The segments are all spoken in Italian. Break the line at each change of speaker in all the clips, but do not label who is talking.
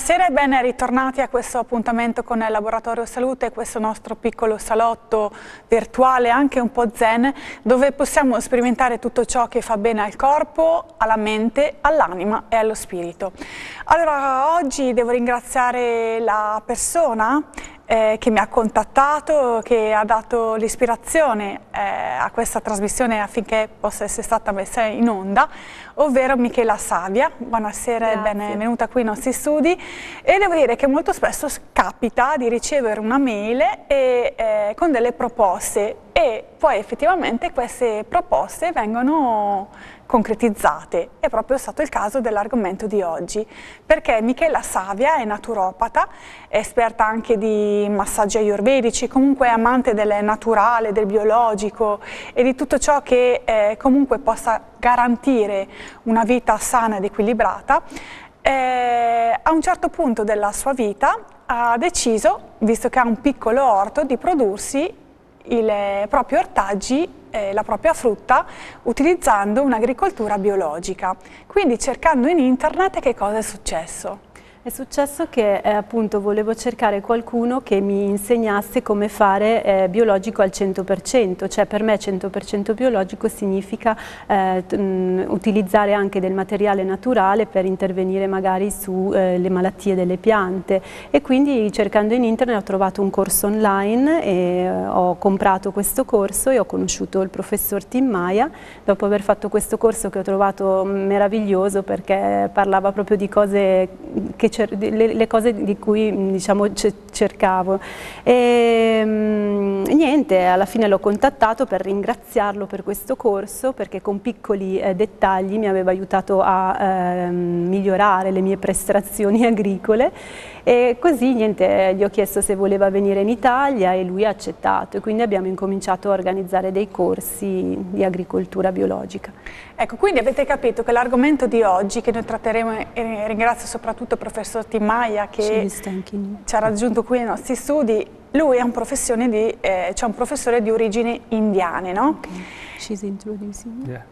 Buonasera e ben ritornati a questo appuntamento con il Laboratorio Salute, questo nostro piccolo salotto virtuale, anche un po' zen, dove possiamo sperimentare tutto ciò che fa bene al corpo, alla mente, all'anima e allo spirito. Allora, oggi devo ringraziare la persona eh, che mi ha contattato, che ha dato l'ispirazione eh, a questa trasmissione affinché possa essere stata messa in onda, ovvero Michela Savia. Buonasera e benvenuta qui ai nostri studi. E devo dire che molto spesso capita di ricevere una mail e, eh, con delle proposte e poi effettivamente queste proposte vengono concretizzate. È proprio stato il caso dell'argomento di oggi, perché Michela Savia è naturopata, è esperta anche di massaggi ayurvedici, comunque amante del naturale, del biologico e di tutto ciò che eh, comunque possa garantire una vita sana ed equilibrata. Eh, a un certo punto della sua vita ha deciso, visto che ha un piccolo orto, di prodursi i eh, propri ortaggi eh, la propria frutta utilizzando un'agricoltura biologica. Quindi cercando in internet che cosa è successo.
È successo che eh, appunto volevo cercare qualcuno che mi insegnasse come fare eh, biologico al 100%, cioè per me 100% biologico significa eh, mm, utilizzare anche del materiale naturale per intervenire magari sulle eh, malattie delle piante e quindi cercando in internet ho trovato un corso online e eh, ho comprato questo corso e ho conosciuto il professor Tim Maia dopo aver fatto questo corso che ho trovato mm, meraviglioso perché parlava proprio di cose che ci le cose di cui mm, diciamo, cercavo. E, ehm, niente, alla fine l'ho contattato per ringraziarlo per questo corso perché con piccoli eh, dettagli mi aveva aiutato a eh, migliorare le mie prestazioni agricole e così niente, gli ho chiesto se voleva venire in Italia e lui ha accettato e quindi abbiamo incominciato a organizzare dei corsi di agricoltura biologica. Ecco, quindi avete capito che l'argomento di oggi che noi tratteremo, e
ringrazio soprattutto il professor Timmaia che ci ha raggiunto qui nei nostri studi, lui è un, di, eh, cioè un professore di origini indiane, no? Okay. She's introducing. Yeah.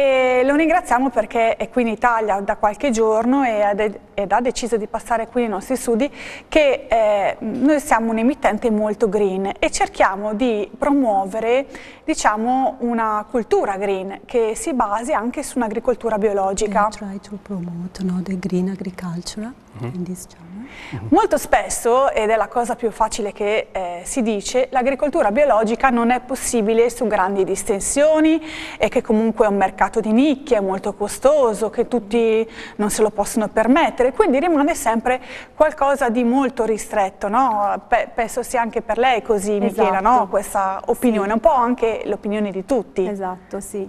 E lo ringraziamo perché è qui in Italia da qualche giorno ed ha deciso di passare qui i nostri studi che eh, noi siamo un emittente molto green e cerchiamo di promuovere diciamo, una cultura green che si basi anche su un'agricoltura biologica. We try to promote you know, green
agriculture mm -hmm. in this diciamo, channel.
Molto spesso, ed è la cosa più facile che eh, si dice, l'agricoltura biologica non è possibile su grandi distensioni e che comunque è un mercato di nicchia, è molto costoso, che tutti non se lo possono permettere, quindi rimane sempre qualcosa di molto ristretto, no? Pe penso sia anche per lei così, esatto. Michela, no? Esatto. questa opinione, sì. un po' anche l'opinione di tutti. Esatto, sì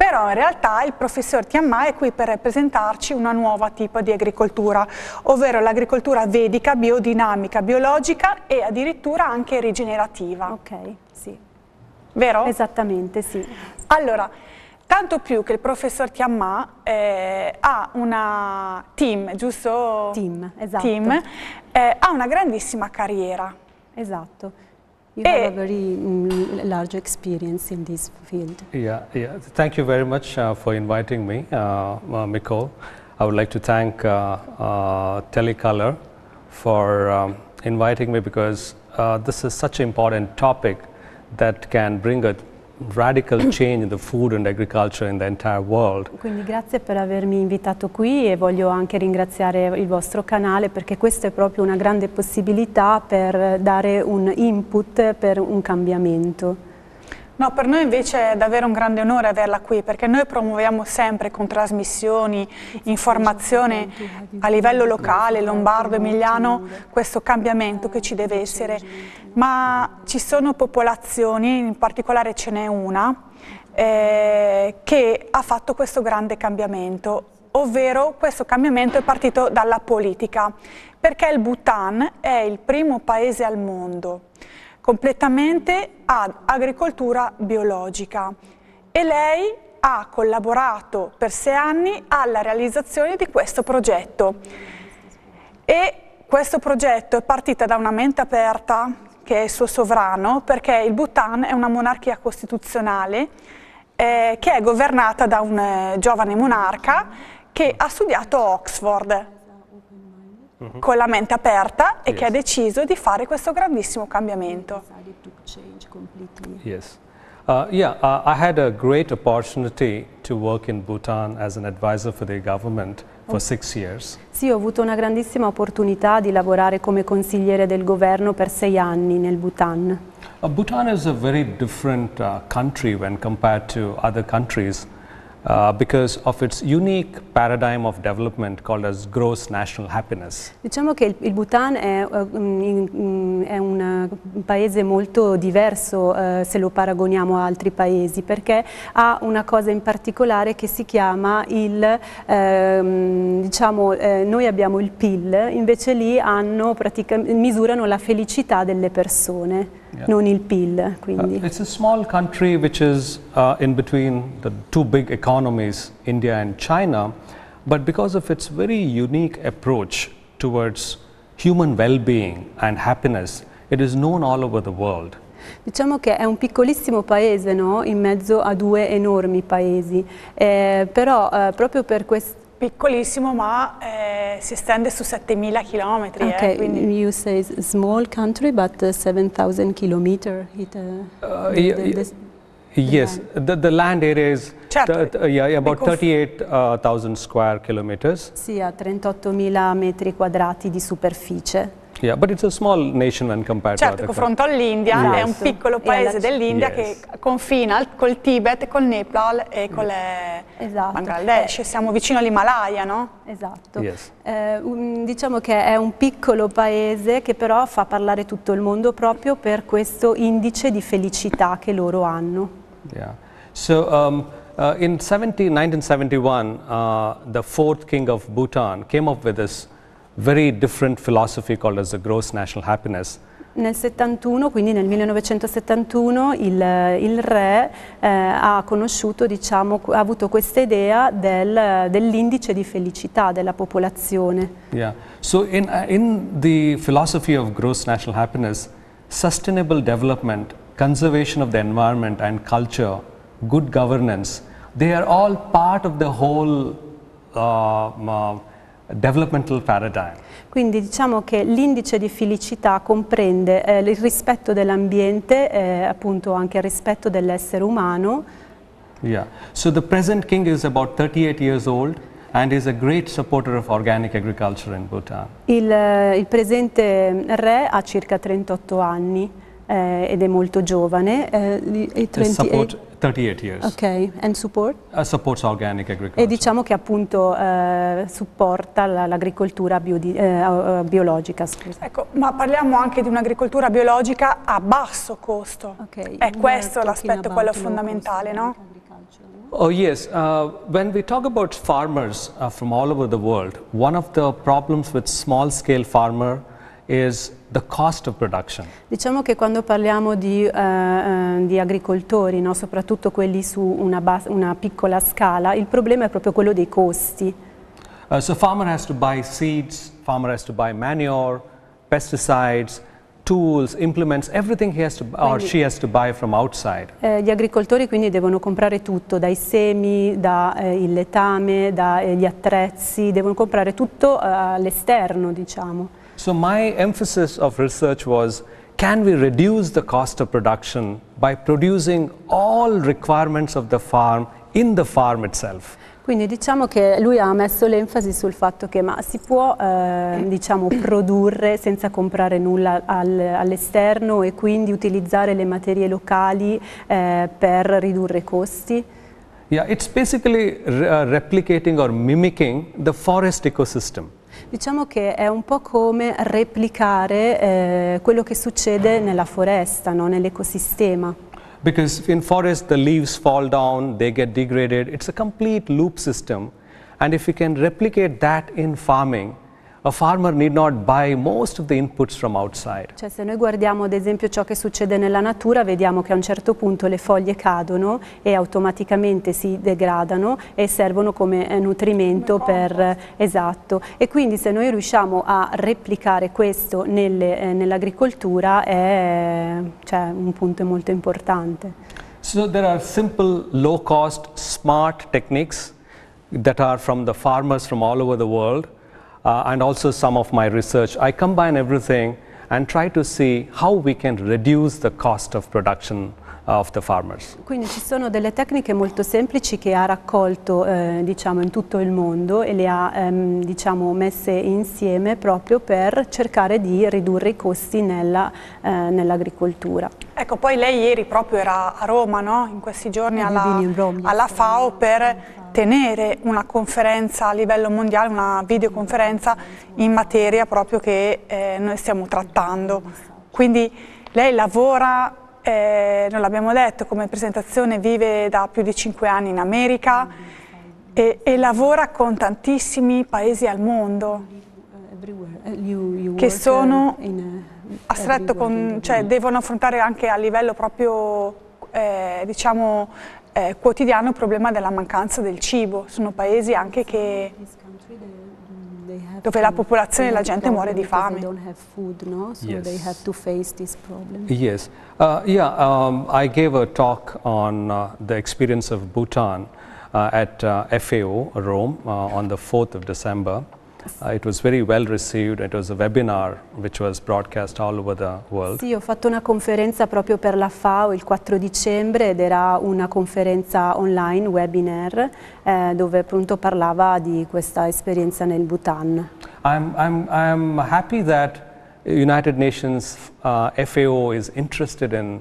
però in realtà il professor Tiamma è qui per rappresentarci una nuova tipo di agricoltura, ovvero l'agricoltura vedica, biodinamica, biologica e addirittura anche rigenerativa. Ok, sì. Vero? Esattamente, sì. Allora, Tanto più che il professor Tiamma eh, ha una team, giusto? Team, esatto. Team, eh, ha una grandissima carriera.
Esatto. You have a eh. very mm, large experience in this field.
Yeah, yeah. Thank you very much uh, for inviting me, uh, uh Nicole. I would like to thank uh, uh Telecolor for um, inviting me because uh, this is such an important topic that can bring a radical change in the food and agriculture in the entire world.
Quindi grazie per avermi invitato qui e voglio anche ringraziare il vostro canale perché questa è proprio una grande possibilità per dare un input per un cambiamento.
No, per noi invece è davvero un grande onore averla qui perché noi promuoviamo sempre con trasmissioni, informazione a livello locale, lombardo, emiliano, questo cambiamento che ci deve essere. Ma ci sono popolazioni, in particolare ce n'è una, eh, che ha fatto questo grande cambiamento, ovvero questo cambiamento è partito dalla politica perché il Bhutan è il primo paese al mondo completamente ad agricoltura biologica e lei ha collaborato per sei anni alla realizzazione di questo progetto. E questo progetto è partito da una mente aperta che è il suo sovrano perché il Bhutan è una monarchia costituzionale eh, che è governata da un eh, giovane monarca che ha studiato Oxford Mhm. con la mente aperta e che ha deciso di fare questo grandissimo cambiamento.
Yes. Uh, yeah, uh, I had a great opportunity to work in Bhutan as an advisor for the government for oh. six years.
Sì, ho avuto una grandissima opportunità di lavorare come consigliere del governo per sei anni nel Bhutan.
Uh, Bhutan is a very different uh, country when compared to other countries. Uh, because of its unique paradigm of development called as gross national happiness.
Diciamo che il, Bhutan è, uh, mm, mm, è un, uh, paese molto diverso uh, se lo paragoniamo a altri paesi perché ha una cosa in particolare che si chiama il, ehm, diciamo, eh, noi abbiamo il PIL, invece lì hanno misurano la felicità delle persone. Yeah. non il PIL. Quindi. Uh,
it's a small country which is uh, in between the two big economies, India and China, but because of its very unique approach towards human well-being and happiness, it is known all over the world.
Diciamo che è un piccolissimo paese no? in mezzo a due enormi paesi, eh, però eh, proprio per questo piccolissimo ma eh, si estende su 7000 km. Eh,
okay, eh, quindi...
you say small country but uh, 7000 km it, uh, uh, the, the, the,
Yes, the, the land area is certo. th yeah, about 38,000 uh, square kilometers.
Sì, ha 38.000 metri quadrati di superficie.
Yeah, certo, confronto
all'India, yes. è un piccolo paese yes. dell'India yes. che confina col Tibet, col Nepal e con mm. esatto. Bangladesh, eh. siamo vicino all'Himalaya, no? Esatto, eh, un, diciamo che è un piccolo paese che però fa parlare tutto il mondo proprio per questo indice di felicità che loro hanno.
Yeah. So, um, uh, in 70, 1971 uh, the fourth king of Bhutan came up with this very different philosophy called as the gross national happiness.
Nel 71, quindi nel 1971, il, il re eh, ha conosciuto, diciamo, ha avuto questa idea del, dell'indice di felicità della popolazione.
Yeah. So in, uh, in the philosophy of gross national happiness, sustainable development, conservation of the environment and culture, good governance, they are all part of the whole uh, uh, developmental paradigm.
Quindi diciamo che l'indice di felicità comprende eh, il rispetto dell'ambiente, eh, appunto anche il rispetto dell'essere umano.
Yeah. So the present king is about 38 years old and is a great supporter of organic agriculture in Bhutan.
Il, eh, il presente mm, re ha circa 38 anni eh, ed è molto giovane. Eh, 30,
38 years. Ok, and support? Uh, supports organic agriculture.
E diciamo che appunto eh, supporta l'agricoltura eh, biologica. Scusa. Ecco, ma parliamo anche di un'agricoltura
biologica a basso costo. Okay. È questo l'aspetto quello fondamentale, no?
Oh yes, uh, when we talk about farmers uh, from all over the world, one of the problems with small scale farmer is
Diciamo che quando parliamo di, eh, eh, di agricoltori, no? soprattutto quelli su una, una, piccola scala, il problema è proprio quello dei costi.
Uh, so farmer has to buy seeds, farmer has to buy manure, pesticides, tools, implements, everything he has to, or she has to buy from outside.
Eh, gli agricoltori quindi devono comprare tutto, dai semi, dal eh, letame, dagli eh, attrezzi, devono comprare tutto eh, all'esterno, diciamo.
So my emphasis of research was can we reduce the cost of production by producing all requirements of the farm in the farm itself?
Quindi diciamo che lui ha messo l'enfasi sul fatto che si può eh, diciamo, produrre senza comprare nulla al, all'esterno e quindi utilizzare le materie locali eh, per ridurre i costi.
Yeah, it's basically re- uh, replicating or mimicking the forest ecosystem.
Diciamo che è un po' come replicare eh, quello che succede nella foresta, no? nell'ecosistema.
Because in forest the leaves fall down, they get degraded. It's a complete loop system. And if we can replicate that in farming, a farmer need not buy most of the inputs from outside.
Cioè se noi guardiamo ad esempio ciò che succede nella natura vediamo che a un certo punto le foglie cadono e automaticamente si degradano e servono come eh, nutrimento come per eh, esatto e quindi se noi riusciamo a replicare questo eh, nell'agricoltura eh, nell è cioè, un punto molto importante.
So there are simple, low cost, smart techniques that are from the farmers from all over the world uh, and also some of my research. I combine everything and try to see how we can reduce the cost of production of the farmers.
Quindi ci sono delle tecniche molto semplici che ha raccolto eh, diciamo, in tutto il mondo e le ha ehm, diciamo, messe insieme proprio per cercare di ridurre i costi eh, nell'agricoltura. Eh, nell
ecco, poi lei ieri proprio era a Roma, no? in questi giorni alla, alla FAO per tenere una conferenza a livello mondiale, una videoconferenza in materia proprio che eh, noi stiamo trattando. Quindi lei lavora eh, non l'abbiamo detto, come presentazione vive da più di 5 anni in America e, e lavora con tantissimi paesi al mondo
che sono
a stretto con, cioè devono affrontare anche a livello proprio eh, diciamo eh, quotidiano il problema della mancanza del cibo. Sono paesi anche che,
dove la popolazione, e la gente muore di fame. Food, no? so yes. they have to face
Uh, yeah, um, I gave a talk on uh, the experience of Bhutan uh, at uh, FAO, Rome, uh, on the 4th of December. Uh, it was very well received. It was a webinar which was broadcast all over the world.
Sì, ho fatto una conferenza proprio per la FAO il 4 dicembre ed era una conferenza online, webinar, eh, dove appunto parlava di questa esperienza nel Bhutan.
I'm, I'm, I'm happy that United Nations uh, FAO is interested in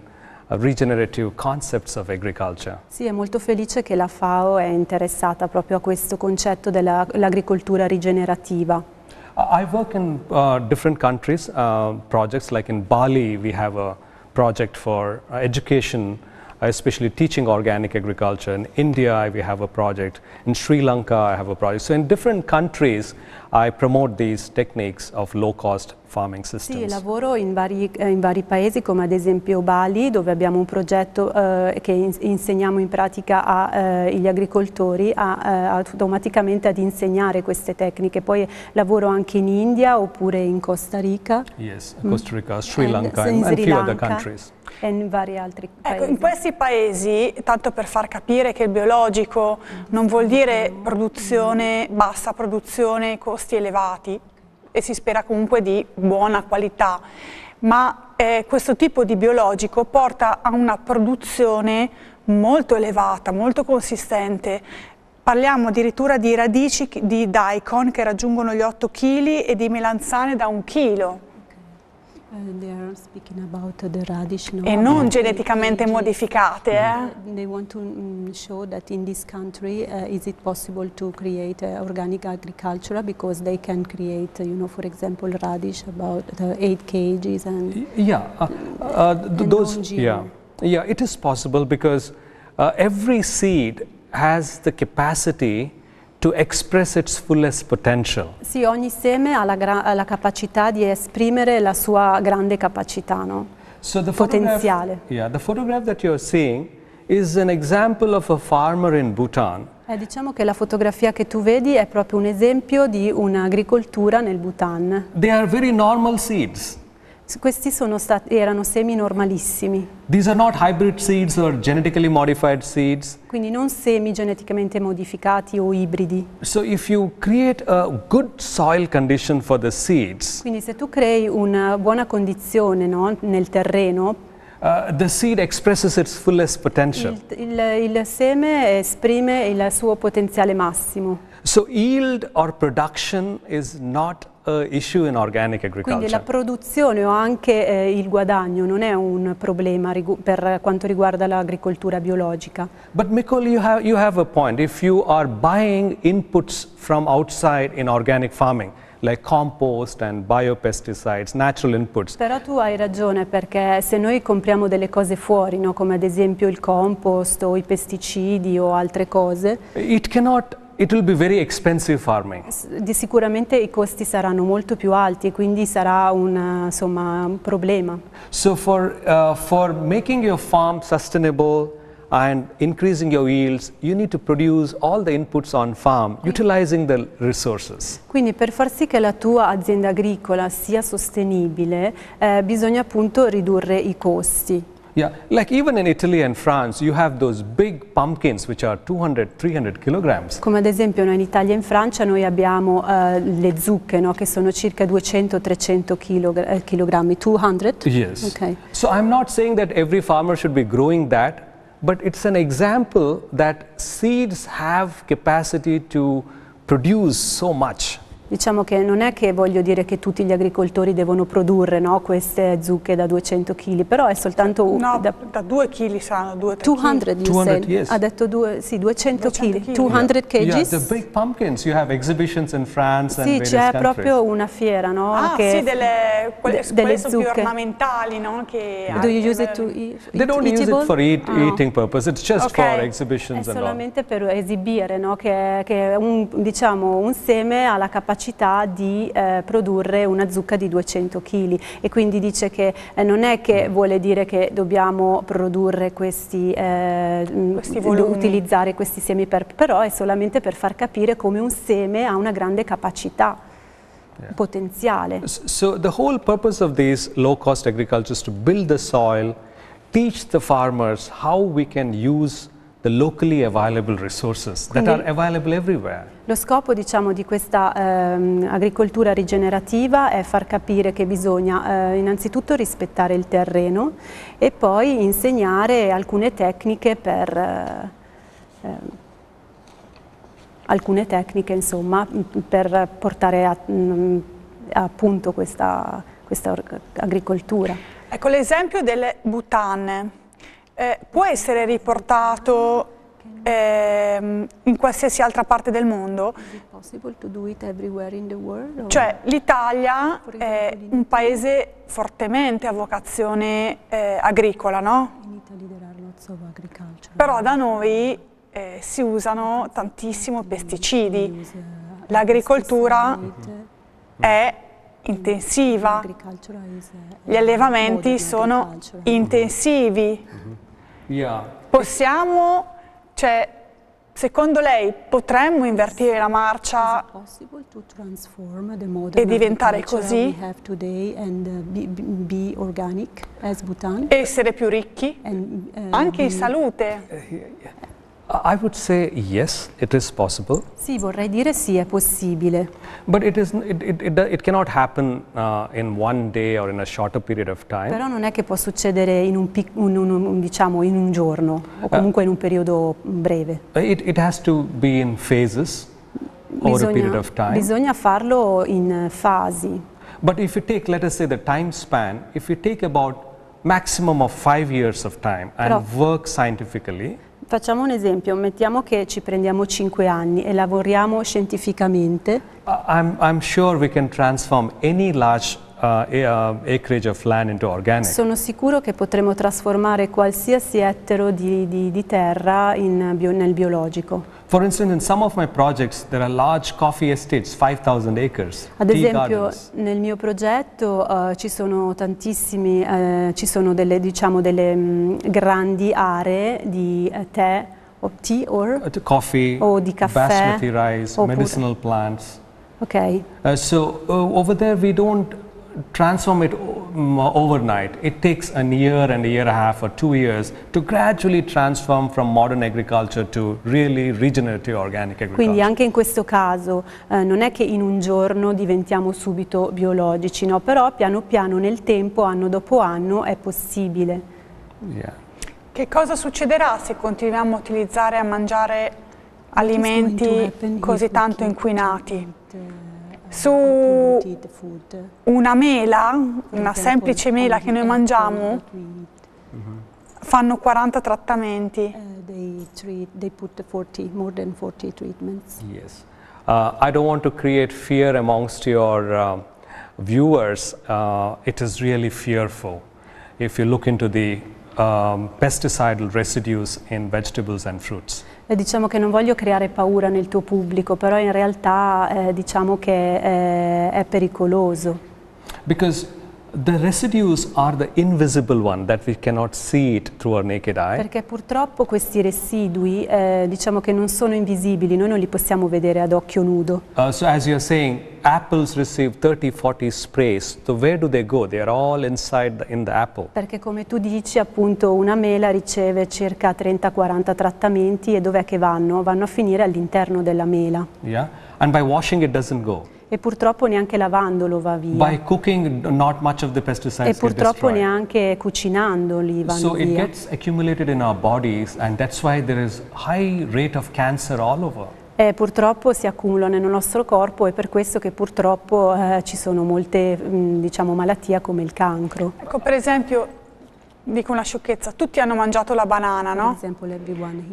regenerative concepts of agriculture.
Sì, è molto felice che la FAO è interessata proprio a questo concetto dell'agricoltura rigenerativa.
I work in uh, different countries, uh, projects like in Bali we have a project for uh, education especially teaching organic agriculture. In India, we have a project. In Sri Lanka, I have a project. So in different countries, I promote these techniques of low-cost farming systems. Sì,
lavoro in vari, eh, in vari, paesi come ad esempio Bali dove abbiamo un progetto eh, che insegniamo in pratica agli eh, agricoltori a, eh, automaticamente ad insegnare queste tecniche. Poi lavoro anche in India oppure in Costa Rica.
Yes, Costa Rica, Sri mm. Lanka eh, and, and, and, and few other countries
e in vari altri paesi. Ecco, in questi
paesi, tanto per far capire che il biologico non vuol dire produzione, bassa produzione, costi elevati e si spera comunque di buona qualità, ma eh, questo tipo di biologico porta a una produzione molto elevata, molto consistente, Parliamo addirittura di radici di daikon che raggiungono gli 8 kg e di melanzane da 1 kg.
They e non geneticamente modificate. Eh? They want to mm, show that in this country eh, is it possible to create eh, organic agriculture because they can create, you know, for example, radish about 8 kgs and
yeah, uh, uh, those yeah, yeah, it is possible because uh, every seed has the capacity to express its fullest potential.
Sì, ogni seme ha la, la capacità di esprimere la sua grande capacità, no?
So the potenziale. Yeah, the photograph that you're seeing is an example of a farmer in Bhutan.
Eh, diciamo che la fotografia che tu vedi è proprio un esempio di un'agricoltura nel Bhutan.
They are very normal seeds.
Questi stati, erano semi normalissimi.
These are not hybrid seeds or genetically modified seeds.
Quindi non semi geneticamente modificati o ibridi.
So if you create a good soil condition for the seeds.
Quindi se tu crei una buona condizione no, nel terreno
Uh, the seed expresses its fullest potential.
Il, il, il, seme esprime il suo potenziale massimo.
So yield or production is not eh, Quindi la
produzione o anche eh, il guadagno non è un problema per quanto riguarda l'agricoltura biologica.
But Mikol, you have, you have a point. If you are buying inputs from outside in organic farming, like compost and biopesticides, natural inputs.
Però tu hai ragione perché se noi compriamo delle cose fuori, no, come ad esempio il compost o i pesticidi o altre cose,
it cannot It will be very expensive farming.
Sicuramente i costi saranno molto più alti, e quindi sarà un, insomma, un problema.
So for, uh, for making your farm sustainable and increasing your yields, you need to produce all the inputs on farm, utilizing the resources.
Quindi per far sì che la tua azienda agricola sia sostenibile, eh, bisogna appunto ridurre i costi.
Yeah, like even in Italy and France, you have those big pumpkins which are 200, 300 kilograms.
Come ad esempio noi in Italia e in Francia noi abbiamo uh, le zucche, no, che sono circa 200-300 kg, 200?
Yes. Okay. So I'm not saying that every farmer should be growing that, but it's an example that seeds have capacity to produce so much. Diciamo che
non è che voglio dire che tutti gli agricoltori devono produrre no, queste zucche da 200 kg, però è soltanto... No, da, da 2 kg saranno, 200, kg. 200 yes. Ha detto due, sì, 200 kg, 200 kg. Yeah. yeah, the
big pumpkins, you have exhibitions in France Sì, c'è proprio
una fiera, no? Ah, che sì, delle, quelle, de, quelle sono zucche. più ornamentali, no? Che Do you use it to eat, They don't eatable? use it for eat, oh. eating
purpose, it's just okay. for exhibitions È solamente
per esibire, no? Che, che un, diciamo, un seme ha la capacità capacità di eh, produrre una zucca di 200 kg e quindi dice che eh, non è che vuole dire che dobbiamo produrre questi, eh, mm, questi utilizzare questi semi, per, però è solamente per far capire come un seme ha una grande capacità. Yeah. Potenziale.
So the whole purpose of these low cost agriculture is to build the soil, teach the farmers how we can use the locally available resources that Quindi, are available everywhere.
Lo scopo diciamo, di questa eh, agricoltura rigenerativa è far capire che bisogna eh, innanzitutto rispettare il terreno e poi insegnare alcune tecniche per... Eh, ehm, alcune tecniche insomma, per portare a, a punto questa, questa agricoltura.
Ecco l'esempio delle butane eh, può essere riportato eh, in qualsiasi altra parte del mondo? cioè l'Italia è un paese fortemente a vocazione eh, agricola, no? Però da noi eh, si usano tantissimo pesticidi. Eh, L'agricoltura è intensiva, gli allevamenti sono intensivi, mhm. Yeah. Possiamo, cioè, secondo lei potremmo invertire la marcia
e diventare così? Uh, essere più ricchi? Uh, Anche in salute?
Eh, i would say yes, it is possible.
Sì, vorrei dire sì, è possibile. But it, is, it,
it, it cannot happen uh, in one day or in a shorter period of time. Però
non è che può succedere in un, un, un, diciamo, in un giorno o uh, comunque uh, in un periodo breve.
It, it has to be in phases bisogna, over a period of time. Bisogna
farlo in fasi.
But if you take, let us say, the time span, if you take about maximum of five years of time and Però, work scientifically,
Facciamo un esempio, mettiamo che ci prendiamo 5 anni e lavoriamo scientificamente.
I'm, I'm sure we can transform any large uh, acreage of land into organic. Sono
sicuro che potremo trasformare qualsiasi ettaro di, di, di terra in, bio, nel biologico.
For instance, in some of my projects there are large coffee estates, 5000 acres. Ad esempio,
nel mio progetto uh, ci sono tantissimi uh, ci sono delle, diciamo, delle um, grandi aree di uh, tè o tea or
uh, coffee o di caffè, basmati rice, medicinal plants. Okay. Uh, so uh, over there we don't transform it mm, overnight. It takes a year and a year and a half or two years to gradually transform from modern agriculture to really regenerative organic agriculture. Quindi
anche in questo caso eh, non è che in un giorno diventiamo subito biologici, no? però piano piano nel tempo, anno dopo anno, è possibile.
Yeah. Che
cosa succederà se continuiamo a utilizzare e a mangiare alimenti eh, così tanto inquinati? su una mela, una semplice mela che noi mangiamo, fanno 40 trattamenti. Uh, they treat,
40, 40 treatments.
Yes. Uh, I don't want to create fear amongst your uh, viewers. Uh, it is really fearful. If you look into the um, pesticidal residues in vegetables and fruits.
E diciamo che non voglio creare paura nel tuo pubblico, però in realtà eh, diciamo che eh, è pericoloso.
Because The residues are the invisible one that we cannot see it through our naked eye. Perché
purtroppo questi residui eh, diciamo che non sono invisibili, noi non li possiamo vedere ad occhio nudo.
Uh, so as you're saying, apples receive 30-40 sprays. So where do they go? They are all inside the, in the apple.
Perché come tu dici, appunto, una mela riceve circa 30-40 trattamenti e dov'è che vanno? Vanno a finire all'interno della mela.
Yeah. And by washing it doesn't go.
E purtroppo neanche lavandolo va via. By
cooking, not much of the e purtroppo
neanche cucinandoli va via. purtroppo si accumulano nel nostro corpo e per questo che purtroppo eh, ci sono molte mh, mm, diciamo, malattie come il cancro. Ecco, per esempio dico una sciocchezza, tutti hanno mangiato la banana, no?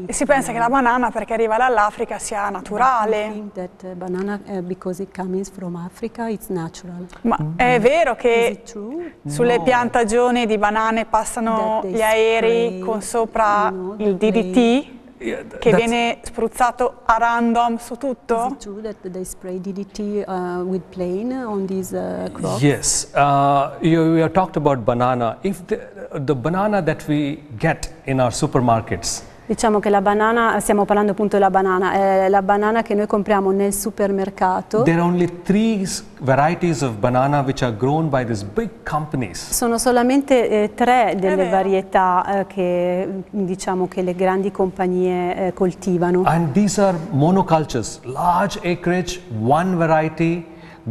E si pensa che la banana perché arriva dall'Africa sia naturale. That uh, banana uh, it comes from Africa it's Ma mm -hmm. è
vero che sulle no. piantagioni di banane passano gli aeri con sopra il DDT? Yeah, th viene
spruzzato a random su tutto? Is it true that they spray DDT uh, with plane on these uh, crops?
Yes, uh, you, we have talked about banana. If the, the banana that we get in our supermarkets,
Diciamo che la banana, stiamo parlando appunto della banana, è la banana che noi compriamo nel supermercato. There are
only three varieties of banana which are grown by these big companies.
Sono solamente eh, tre delle varietà eh, che diciamo che le grandi compagnie eh, coltivano. And
these are monocultures, large acreage, one variety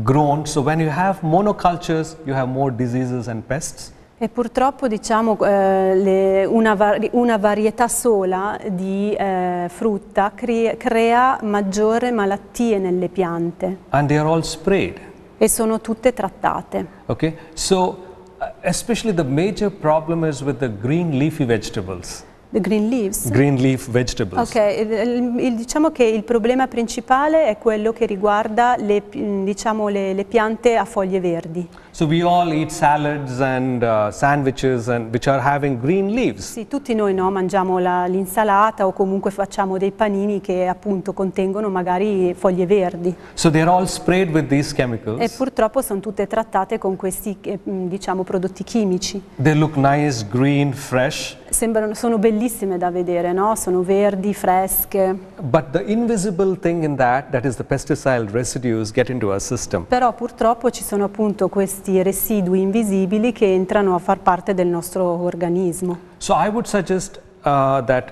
grown. So when you have monocultures, you have more diseases and pests.
E purtroppo diciamo, eh, le, una, vari, una, varietà sola di eh, frutta crea, crea maggiore malattie nelle piante.
And they are all sprayed.
E sono tutte trattate.
Ok, so uh, especially the major problem is with the green leafy vegetables.
The green leaves? Green
leaf vegetables.
Ok, il, il, diciamo che il problema principale è quello che riguarda le, diciamo, le, le piante a foglie verdi.
So we all eat salads and uh, sandwiches and which are having green leaves.
Sì, tutti noi no, mangiamo l'insalata o comunque facciamo dei panini che appunto contengono magari foglie verdi.
So they're all sprayed with these chemicals. E
purtroppo sono tutte trattate con questi eh, mm, diciamo prodotti chimici.
They look nice, green, fresh.
Sembrano, sono bellissime da vedere, no? Sono verdi, fresche.
But the invisible thing in that, that is the pesticide residues get into our system.
Però purtroppo ci sono appunto questi questi residui invisibili che entrano a far parte del nostro
organismo. So I would suggest uh, that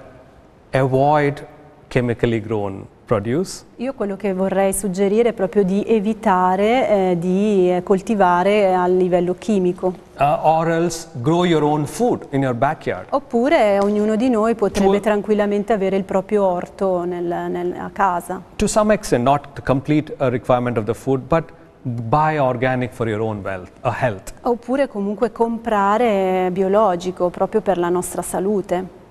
avoid chemically grown produce.
Io quello che vorrei suggerire è proprio di evitare eh, di eh, coltivare eh, a livello chimico.
Uh,
Oppure eh, ognuno di noi potrebbe to, tranquillamente avere il proprio orto nel, nel, a casa.
To some extent, not the complete uh, requirement of the food, but buy organic for your own wealth, uh, health.
Oppure comunque comprare biologico proprio per la nostra salute.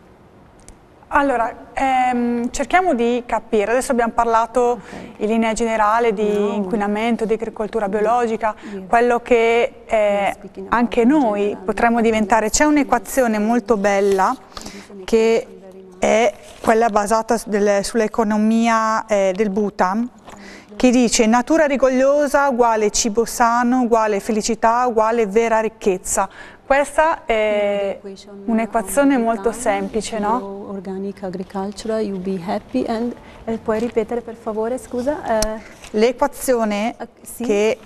Allora, ehm, cerchiamo di capire, adesso abbiamo parlato okay. in linea generale di no. inquinamento, di agricoltura biologica, yeah. quello che eh, anche noi potremmo diventare. C'è un'equazione molto bella che è quella basata sull'economia eh, del Bhutan, che dice natura rigogliosa uguale cibo sano uguale felicità uguale vera ricchezza. Questa è
un'equazione molto semplice, no? Organic agriculture, you be happy and... Eh, puoi ripetere per favore, scusa? Eh. L'equazione ah, che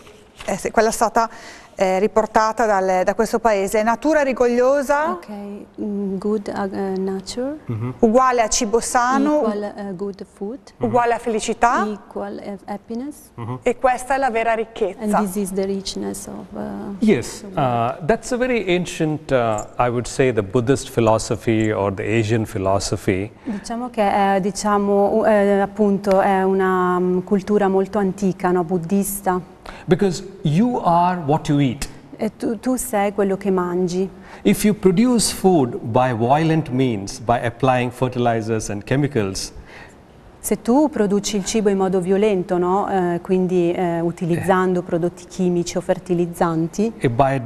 eh, è quella stata eh, riportata dal, da questo paese. Natura rigogliosa? Okay. Mm, good, uh, uh nature. Mm -hmm. Uguale a cibo sano? Equal, uh, good food. Mm -hmm. Uguale a felicità? Equal uh, happiness. Mm -hmm. E questa è la vera ricchezza. And
this is the richness of... Uh,
yes, uh, that's a very ancient, uh, I would say, the Buddhist philosophy or the Asian philosophy.
Diciamo che è, eh, diciamo, eh, appunto, è una um, cultura molto antica, no? buddista.
Because you are what you eat.
Tu, tu, sei quello che mangi.
If you produce food by violent means, by applying fertilizers and chemicals,
se tu produci il cibo in modo violento, no? eh, quindi eh, utilizzando prodotti chimici o fertilizzanti,
eh, by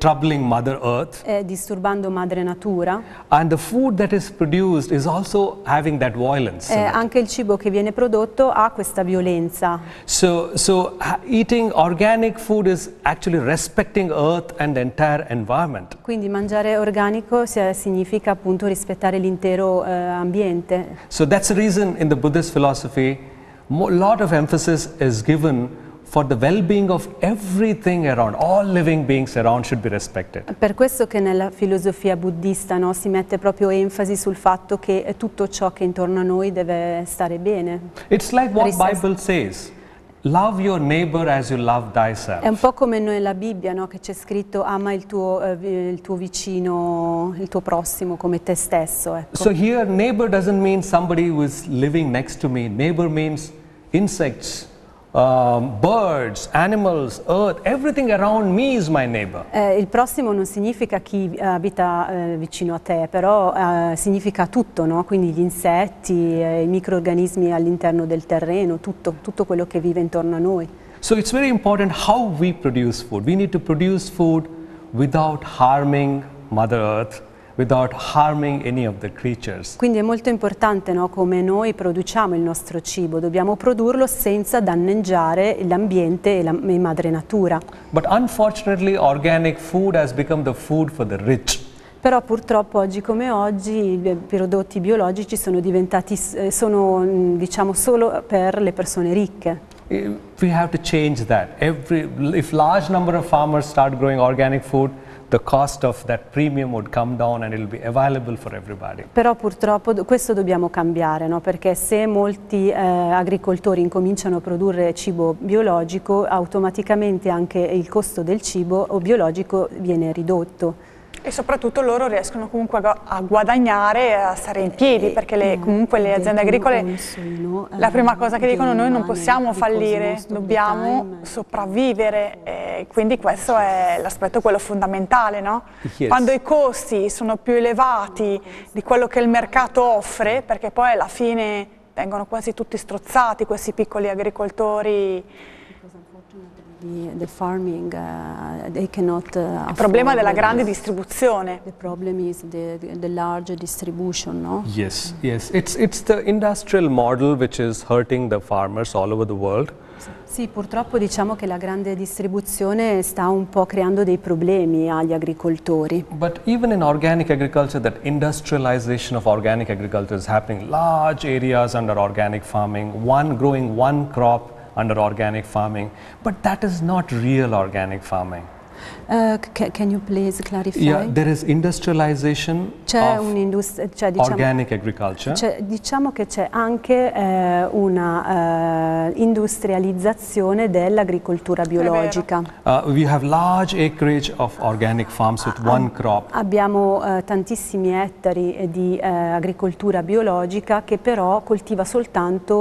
troubling Mother Earth. Eh, disturbando
Madre Natura.
And the food that is produced is also having that violence. Eh,
anche il cibo che viene prodotto ha questa violenza.
So, so eating organic food is actually respecting Earth and the entire environment.
Quindi mangiare organico significa appunto rispettare l'intero eh, ambiente.
So that's the reason in the Buddhist philosophy a lot of emphasis is given Around,
per questo che nella filosofia buddista no, si mette proprio enfasi sul fatto che tutto ciò che è intorno a noi deve stare bene. It's like what Risas- Bible
says. Love your neighbor as you love thyself. È un
po' come la Bibbia, no? che c'è scritto ama il tuo, eh, il tuo, vicino, il tuo prossimo come te stesso. Ecco. So
here neighbor doesn't mean somebody who is living next to me. Neighbor means insects, um, birds, animals, earth, everything around me is my neighbor.
Eh, il prossimo non significa chi eh, abita eh, vicino a te, però eh, significa tutto, no? quindi gli insetti, eh, i microorganismi all'interno del terreno, tutto, tutto quello che vive intorno a noi.
So it's very important how we produce food. We need to produce food without harming Mother Earth without harming any of the creatures.
Quindi è molto importante no, come noi produciamo il nostro cibo, dobbiamo produrlo senza danneggiare l'ambiente e la e madre natura.
But unfortunately organic food has become the food for the rich.
Però purtroppo oggi come oggi i prodotti biologici sono diventati eh, sono, mm, diciamo, solo per le persone ricche.
We have to change that. Every, if large number of farmers start growing organic food, the cost of that premium would come down and it will be available for everybody.
Però purtroppo questo dobbiamo cambiare, no? perché se molti eh, agricoltori incominciano a produrre cibo biologico, automaticamente anche il costo del cibo o biologico viene ridotto. E soprattutto
loro riescono comunque a guadagnare e a stare in piedi, eh, perché le, eh, comunque le aziende agricole,
la eh, prima cosa che dicono noi non possiamo fallire, dobbiamo
sopravvivere, e quindi questo è l'aspetto quello fondamentale. No? Quando i costi sono più elevati di quello che il mercato offre, perché poi alla fine vengono quasi tutti strozzati questi piccoli agricoltori,
The, farming, uh, cannot, uh, Il problema della grande this. distribuzione. The problem is the, the large distribution, no?
Yes, yes. It's, it's the industrial model which is hurting the farmers all over the world.
Sì, purtroppo diciamo che la grande distribuzione sta un po' creando dei problemi agli agricoltori.
But even in organic agriculture that industrialization of organic agriculture is happening. Large areas under organic farming, one growing one crop under organic farming, but that is not real organic farming.
Uh, can you please clarify? Yeah,
there is industrialization c'è
un'industria, cioè, diciamo, organic
agriculture.
diciamo che c'è anche eh, una uh, industrializzazione dell'agricoltura biologica.
Uh, we have large acreage of organic farms with ah, one crop.
Abbiamo uh, tantissimi ettari eh, di uh, agricoltura biologica che però coltiva soltanto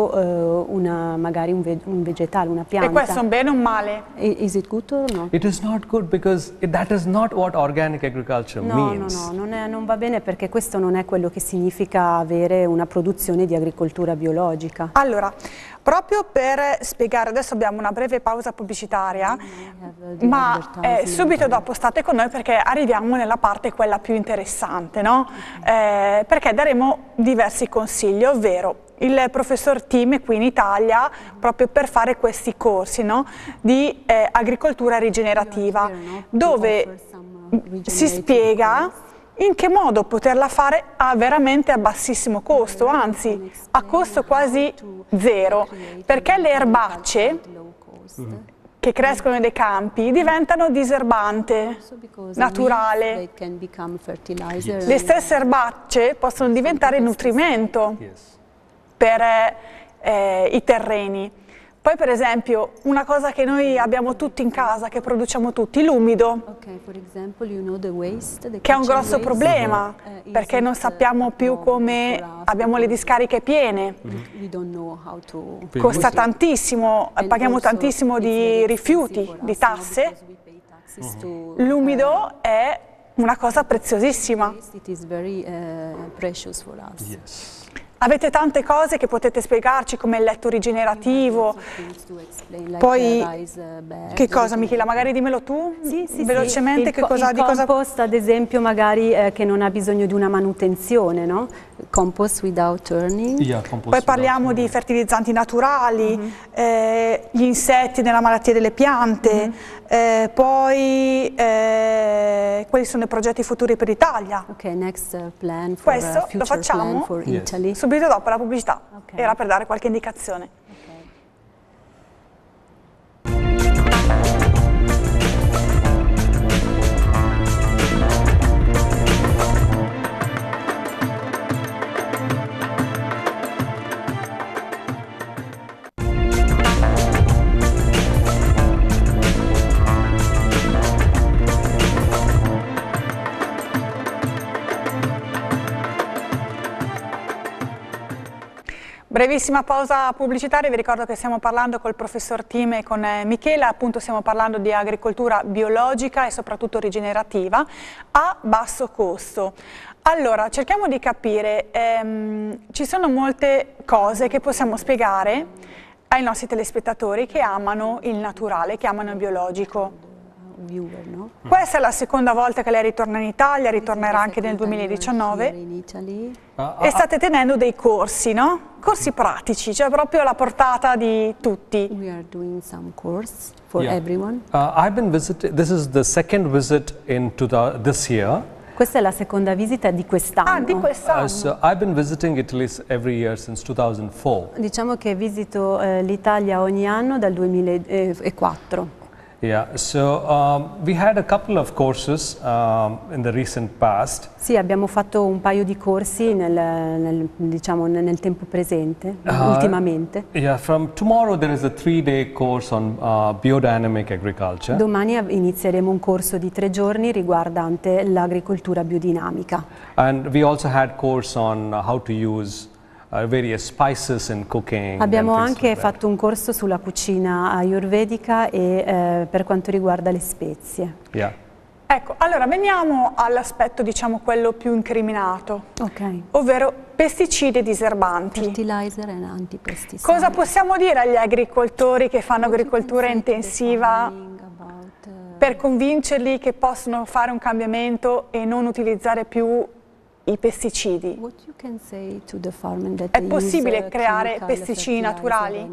una, magari un, ve un, vegetale, una pianta. E questo è un bene o un male? Is it good or no?
It is not good because because that is not what organic agriculture no, means. No,
no, non, è, non va bene perché questo non è quello che significa avere una produzione di agricoltura biologica.
Allora, proprio per spiegare, adesso abbiamo una breve pausa pubblicitaria,
mm, ma
eh, subito dopo state con noi perché arriviamo nella parte quella più interessante, no? Mm. Eh, perché daremo diversi consigli, ovvero il professor Tim è qui in Italia proprio per fare questi corsi no? di eh, agricoltura rigenerativa, dove si spiega in che modo poterla fare a veramente a bassissimo costo, anzi a costo quasi zero, perché le erbacce mm. che crescono nei campi diventano diserbante
naturale. Le stesse
erbacce possono diventare nutrimento per eh, eh, i terreni. Poi per esempio una cosa che noi abbiamo tutti in casa, che produciamo tutti, l'umido,
che è un grosso problema
mm-hmm. eh, perché non eh, sappiamo più come abbiamo le discariche piene,
mm-hmm. costa
tantissimo, paghiamo tantissimo di rifiuti, di tasse,
mm-hmm.
l'umido è una cosa preziosissima. Yes, Avete tante cose che potete spiegarci come il letto rigenerativo,
poi che cosa Michela? Magari
dimmelo tu sì, sì, velocemente sì. che cosa, il compost, di compost
ad esempio magari eh, che non ha bisogno di una manutenzione, no? Compost without turning. Yeah, compost poi parliamo di fertilizzanti naturali, mm -hmm. eh, gli insetti nella malattia delle piante.
Mm -hmm. Eh, poi eh, quali sono i progetti futuri per l'Italia. Okay, eh, Questo eh, lo facciamo yes. subito dopo la pubblicità, okay. era per dare qualche indicazione. Brevissima pausa pubblicitaria, vi ricordo che stiamo parlando col professor Time e con eh, Michela, appunto stiamo parlando di agricoltura biologica e soprattutto rigenerativa a basso costo. Allora, cerchiamo di capire, ehm, ci sono molte cose che possiamo spiegare ai nostri telespettatori che amano il naturale, che amano il biologico
viewer, no? Mm. Questa
è la seconda volta che lei ritorna in Italia, ritornerà anche nel 2019. Cioè
ah, ah, e ah. state
tenendo dei corsi, no? Corsi pratici, cioè proprio la portata di tutti. We are doing some course for yeah. everyone.
Uh, I've been visited, this is the second visit in this year.
Questa è la seconda visita di quest'anno. Ah, di uh, quest'anno. Uh, so
I've been visiting Italy every year since 2004.
Diciamo che visito eh, l'Italia ogni anno dal 2004.
Yeah, so um, we had a couple of courses um, in the recent past.
Sì, abbiamo fatto un paio di corsi nel, nel diciamo nel tempo presente, uh, ultimamente.
Yeah, from tomorrow there is a three-day course on uh, biodynamic agriculture. Domani
inizieremo un corso di tre giorni riguardante l'agricoltura biodinamica.
And we also had course on uh, how to use Uh, cooking, Abbiamo anche like fatto
un corso sulla cucina ayurvedica e eh, per quanto riguarda le spezie. Yeah. Ecco, allora veniamo all'aspetto, diciamo,
quello più incriminato, okay. ovvero pesticidi e diserbanti. Fertilizer e
antipesticidi.
Cosa possiamo dire agli agricoltori che fanno agricoltura intensiva about, uh... per convincerli che possono fare un cambiamento e non utilizzare
più i pesticidi. È possibile uh, creare pesticidi naturali?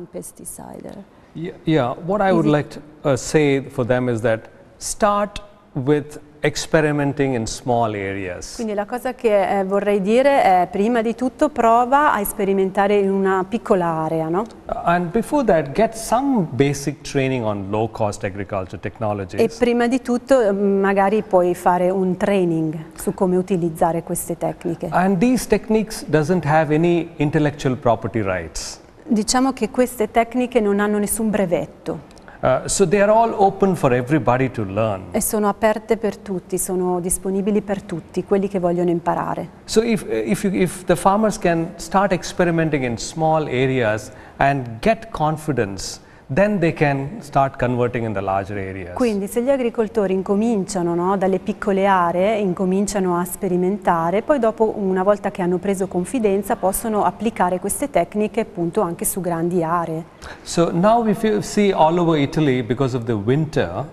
Yeah, yeah. What I would like to uh, say for them is that start with experimenting in small areas.
Quindi la cosa che eh, vorrei dire è prima di tutto prova a sperimentare in una piccola area, no?
And before that get some basic training on low cost agriculture technologies. E
prima di tutto mm, magari puoi fare un training su come utilizzare queste tecniche. And these techniques
doesn't have any intellectual property rights.
Diciamo che queste tecniche non hanno nessun brevetto.
Uh, so they are all open for everybody to learn.
E sono aperte per tutti, sono disponibili per tutti, quelli che vogliono imparare.
So if, if, you, if the farmers can start experimenting in small areas and get confidence then they can start converting in the larger areas.
Quindi se gli agricoltori incominciano no, dalle piccole aree, incominciano a sperimentare, poi dopo una volta che hanno preso confidenza possono applicare queste tecniche appunto anche su grandi aree.
So now if you see all over Italy because of the winter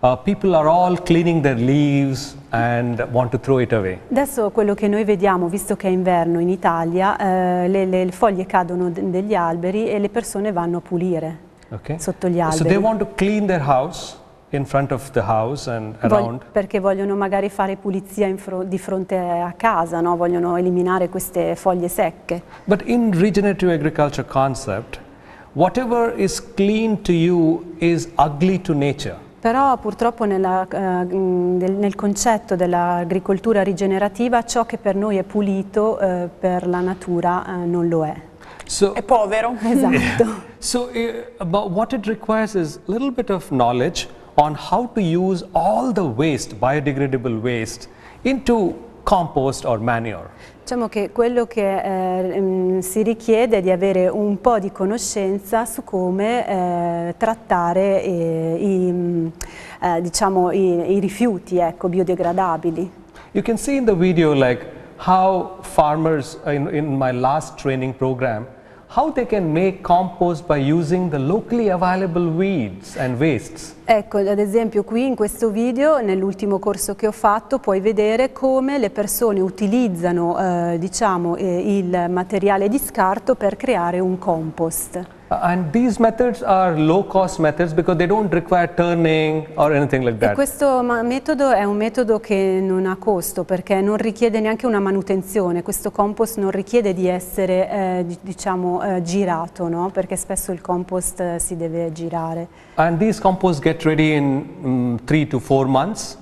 Uh, people are all cleaning their leaves and want to throw it away.
Adesso quello che noi vediamo, visto che è inverno in Italia, eh, le, le foglie cadono degli alberi e le persone vanno a pulire okay. sotto gli alberi. So they want to
clean their house in front of the house and around.
perché vogliono magari fare pulizia fro di fronte a casa, no? vogliono eliminare queste foglie secche.
But in regenerative agriculture concept, whatever is clean to you is ugly to nature.
Però purtroppo nella, uh, nel concetto dell'agricoltura rigenerativa ciò che per noi è pulito uh, per la natura uh, non lo è.
So, è povero. Esatto. So, uh, but what it requires is a little bit of knowledge on how to use all the waste, biodegradable waste, into compost or manure.
Diciamo che quello che eh, mm, si richiede è di avere un po' di conoscenza su come eh, trattare eh, i, mm, eh, diciamo, i, i, rifiuti ecco, biodegradabili.
You can see in the video like how farmers in, in my last training program how they can make compost by using the locally available weeds and wastes. Ecco,
ad esempio qui in questo video, nell'ultimo corso che ho fatto, puoi vedere come le persone utilizzano eh, diciamo, eh, il materiale di scarto per creare un compost.
Uh, and these methods are low cost methods because they don't require turning or anything like that. E
questo metodo è un metodo che non ha costo perché non richiede neanche una manutenzione, questo compost non richiede di essere eh, diciamo eh, girato, no? perché spesso il compost eh, si deve girare.
And these compost get ready in 3 um, mm, to 4 months.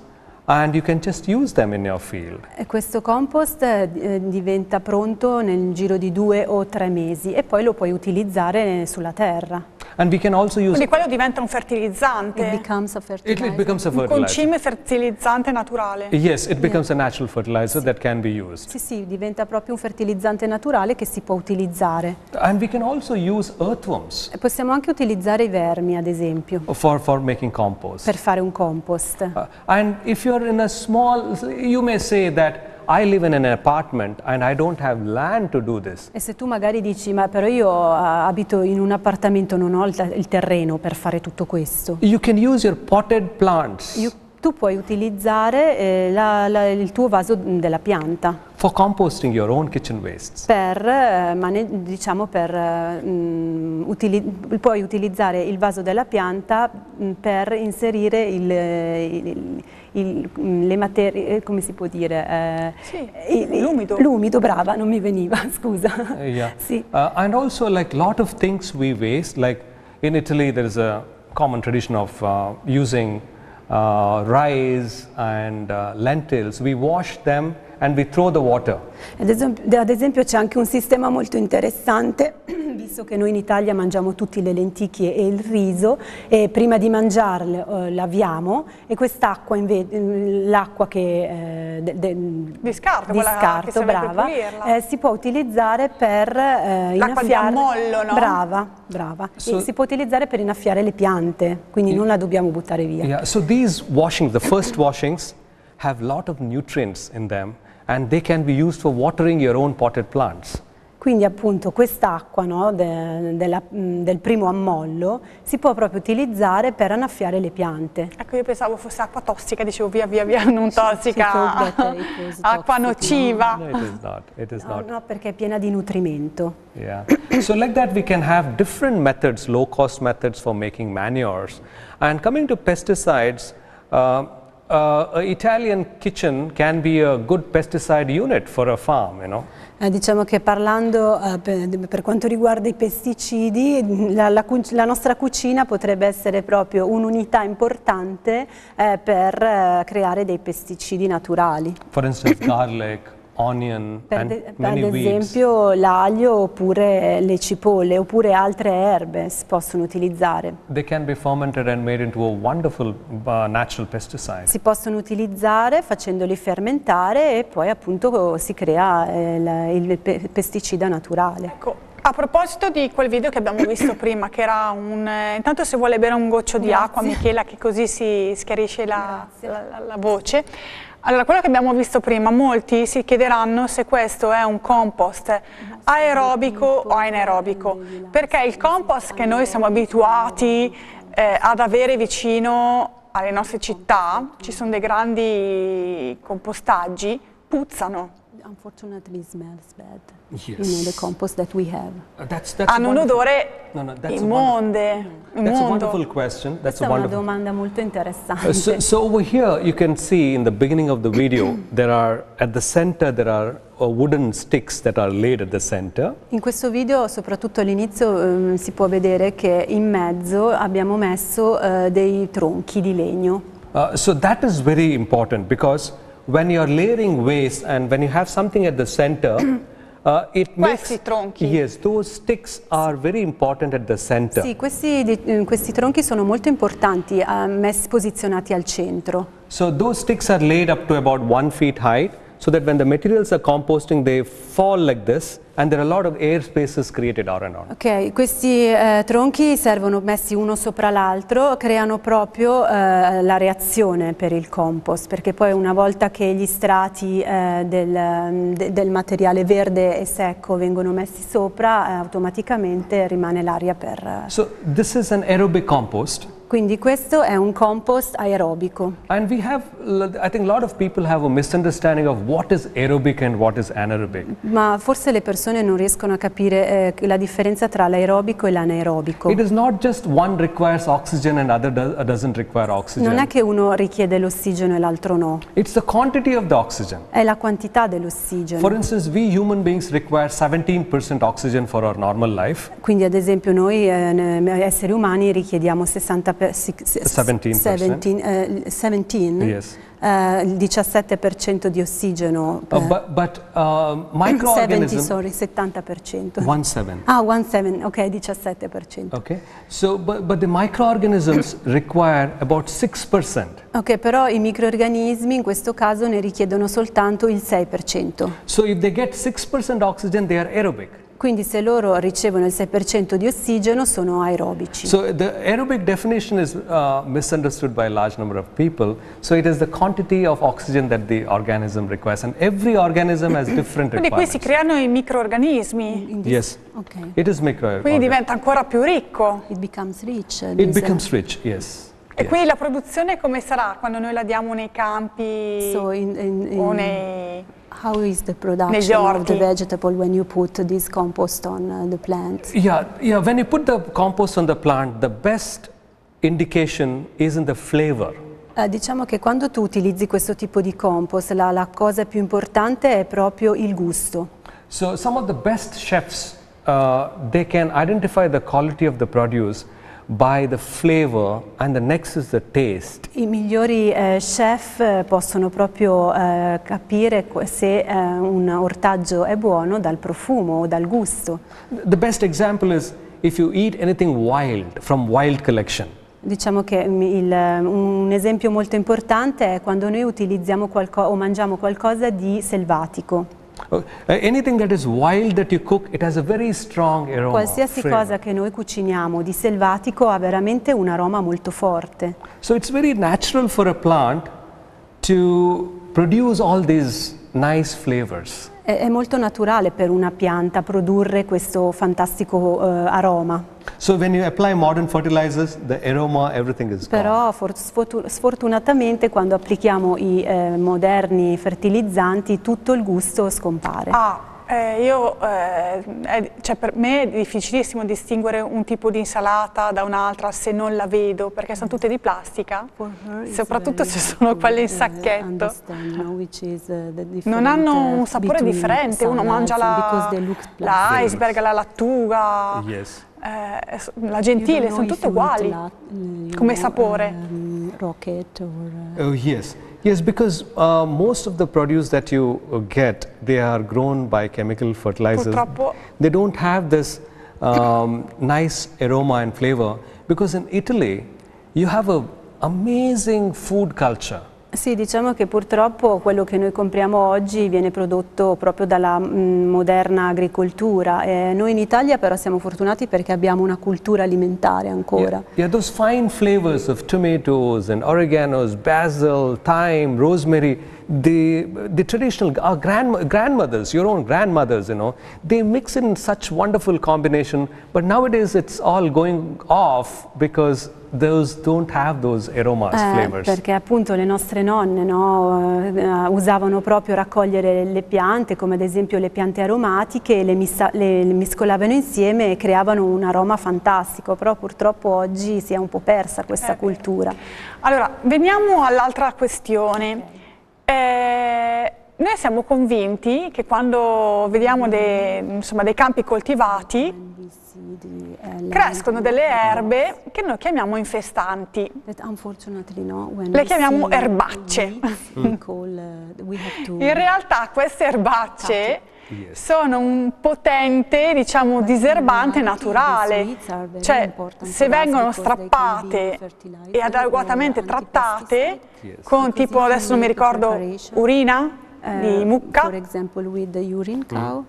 E
questo compost eh, eh, diventa pronto nel giro di due o tre mesi e poi lo puoi utilizzare sulla terra.
And we can also use Quindi
quello
diventa un fertilizzante. It becomes
a fertilizer. It, becomes a fertilizer. Un concime fertilizzante naturale. Yes, it becomes
yeah. a natural fertilizer sì. that can be used.
Sì, sì, diventa proprio un fertilizzante naturale che si può utilizzare. And
we can also use earthworms. E
possiamo anche utilizzare i vermi, ad esempio.
For, for making compost. Per fare un compost. Uh, and if you're in a small you may say that i live in an apartment and I don't have land to do this.
E se tu magari dici ma però io ah, abito in un appartamento non ho il terreno per fare tutto questo.
You can use your potted plants. You
tu puoi utilizzare eh, la, la, il tuo vaso della pianta.
For composting your own wastes.
Per, eh, diciamo per, eh, mh, mm, utili puoi utilizzare il vaso della pianta mh, mm, per inserire il, eh, il, il, mm, le materie, eh, come si può dire? Eh, sì, l'umido. L'umido, brava, non mi veniva, scusa.
Eh, yeah. sì. Uh, and also like a lot of things we waste, like in Italy there is a common tradition of uh, using Uh, rice and uh, lentils, we wash them and we throw the water.
Ad esempio, ad esempio c'è anche un sistema molto interessante Visto che noi in Italia mangiamo tutti le lenticchie e il riso, e prima di mangiarle eh, laviamo e quest'acqua, mm, l'acqua che... Eh, de, de, mm, di scarto, di brava, eh, si può utilizzare per eh, innaffiare... mollo, no? Brava, brava. So, si può utilizzare per innaffiare le piante, quindi yeah, non la dobbiamo buttare
via. Yeah. So these washings, the first washings, have a lot of nutrients in them and they can be used for watering your own potted plants.
Quindi appunto quest'acqua no, de, de del primo ammollo si può proprio utilizzare per annaffiare le piante.
Ecco io pensavo fosse acqua tossica, dicevo via via via non tossica, acqua
nociva. No,
no, perché è piena di nutrimento.
Yeah. so like that we can have different methods, low cost methods for making manures. And coming to pesticides, uh, uh, Italian kitchen can be a good pesticide unit for a farm, you know.
Eh, diciamo che parlando eh, per, quanto riguarda i pesticidi, la, la, la, nostra cucina potrebbe essere proprio un'unità importante eh, per eh, creare dei pesticidi naturali.
For instance, garlic onion per, ad esempio
l'aglio oppure le cipolle oppure altre erbe si possono utilizzare.
Uh, si
possono utilizzare facendoli fermentare e poi appunto si crea eh, il, il pesticida naturale. Ecco. A proposito di
quel video che abbiamo visto prima, che era un... Eh, intanto se vuole bere un goccio Grazie. di acqua, Michela, che così si schiarisce la, la, la, la voce. Allora, quello che abbiamo visto prima, molti si chiederanno se questo è un compost aerobico o anaerobico, perché il compost che noi siamo abituati eh, ad avere vicino alle nostre città, ci sono dei grandi compostaggi, puzzano.
Unfortunately smells bad. Yes. You know, the compost that we have. Uh, that's, that's Hanno un
odore no, no, immonde.
That's a mm. wonderful
question. That's Questa a wonderful.
è una domanda molto interessante. Uh, so,
so, over here you can see in the beginning of the video there are at the center there are uh, wooden sticks that are laid at the center.
In questo video soprattutto all'inizio um, si può vedere che in mezzo abbiamo messo uh, dei tronchi
di legno. Uh, so that is very important because when you are layering waste and when you have something at the center Uh, questi makes, tronchi. Yes, those sticks are very important at the center.
Sì, questi, eh, questi tronchi sono molto importanti, uh, eh, messi, posizionati al centro.
So those sticks are laid up to about one feet high, so that when the materials are composting they fall like this and there are a lot of air spaces created on and on.
Ok, questi eh, tronchi servono messi uno sopra l'altro, creano proprio eh, la reazione per il compost, perché poi una volta che gli strati eh, del, mm, de, del, materiale verde e secco vengono messi sopra, eh, automaticamente rimane l'aria per... Eh,
so this is an aerobic compost.
Quindi questo è un compost aerobico.
And we have I think a lot of people have a misunderstanding of what is aerobic and what is anaerobic.
Ma forse le persone non riescono a capire eh, la differenza tra l'aerobico e l'anaerobico. It is
not just one requires oxygen and other do uh, doesn't require oxygen. Non è
che uno richiede l'ossigeno e l'altro no.
It's the quantity of the oxygen.
È la quantità dell'ossigeno. For
instance, we human beings require 17% oxygen for our normal life.
Quindi ad esempio noi eh, esseri umani richiediamo 60 six, 17%, 17, uh, yes. Uh, di ossigeno. Uh, per uh,
but, but uh, microorganism... 70, sorry,
70%. 17. Ah, 17, ok, 17%.
Ok, so, but, but the microorganisms require about 6%.
Ok, però i microorganismi in questo caso ne richiedono soltanto il 6%.
So if they get 6% oxygen, they are aerobic.
Quindi se loro ricevono il 6% di ossigeno sono aerobici.
So the aerobic definition is uh, misunderstood by a large number of people. So it is the quantity of oxygen that the organism requires and every organism has different Quindi qui si
creano i microorganismi. Yes. Okay.
It is micro Quindi
diventa ancora più ricco. It becomes rich. It becomes
rich, yes. E yes. quindi
la produzione come sarà quando noi la diamo nei campi so in, in, in o nei
how is the production of the vegetable when you put this compost on uh, the plant?
Yeah, yeah. When you put the compost on the plant, the best indication is in the flavor.
Uh, diciamo che quando tu utilizzi questo tipo di compost, la, la, cosa più importante è proprio il gusto.
So some of the best chefs, uh, they can identify the quality of the produce by the flavor and the next is the taste.
I migliori eh, chef eh, possono proprio eh, capire se eh, un ortaggio è buono dal profumo o dal gusto.
The best example is if you eat anything wild from wild collection.
Diciamo che il, un esempio molto importante è quando noi utilizziamo o mangiamo qualcosa di
selvatico. Oh, eh, anything that is wild that you cook, it has a very strong aroma. Qualsiasi flavor. cosa
che noi cuciniamo di selvatico ha veramente un aroma molto forte.
So it's very natural for a plant to produce all these nice flavors.
È molto naturale per una pianta produrre questo fantastico uh, aroma. So aroma Però sfortunatamente quando applichiamo i eh, moderni fertilizzanti tutto il gusto scompare. Ah.
Eh, io, eh, è, cioè per me è difficilissimo distinguere un tipo di insalata da un'altra se non la vedo, perché sono tutte di plastica, soprattutto se sono quelle in sacchetto. Uh, non hanno uh, un sapore differente, uno mangia la, la iceberg, la lattuga, yes. eh, la gentile, sono tutte uguali uh, come sapore. Um,
rocket or,
uh, oh, yes. Yes, because uh, most of the produce that you uh, get, they are grown by chemical fertilizers. They don't have this um, nice aroma and flavor because in Italy, you have a amazing food culture.
Sì, diciamo che purtroppo quello che noi compriamo oggi viene prodotto proprio dalla mh, moderna agricoltura. Eh, noi in Italia però siamo fortunati perché abbiamo una cultura alimentare ancora.
Yeah. yeah, those fine flavors of tomatoes and oreganos, basil, thyme, rosemary, the, the traditional our grand, grandmothers, your own grandmothers, you know, they mix in such wonderful combination, but nowadays it's all going off because those don't have those aromas, eh, flavors. Perché
appunto le nostre nonne no, eh, usavano proprio raccogliere le piante, come ad esempio le piante aromatiche, le, le, le miscolavano insieme e creavano un aroma fantastico, però purtroppo oggi si è un po' persa questa eh, cultura. Allora,
veniamo all'altra questione. Okay. Eh, noi siamo convinti che quando vediamo dei, insomma, dei campi coltivati
crescono delle erbe
che noi chiamiamo infestanti. Le chiamiamo erbacce. Uh, in realtà queste erbacce sono un potente, diciamo, diserbante naturale. Cioè, se vengono strappate e adeguatamente trattate
con tipo, adesso non mi ricordo,
urina, eh, di mucca. For example with the urine mm. cow.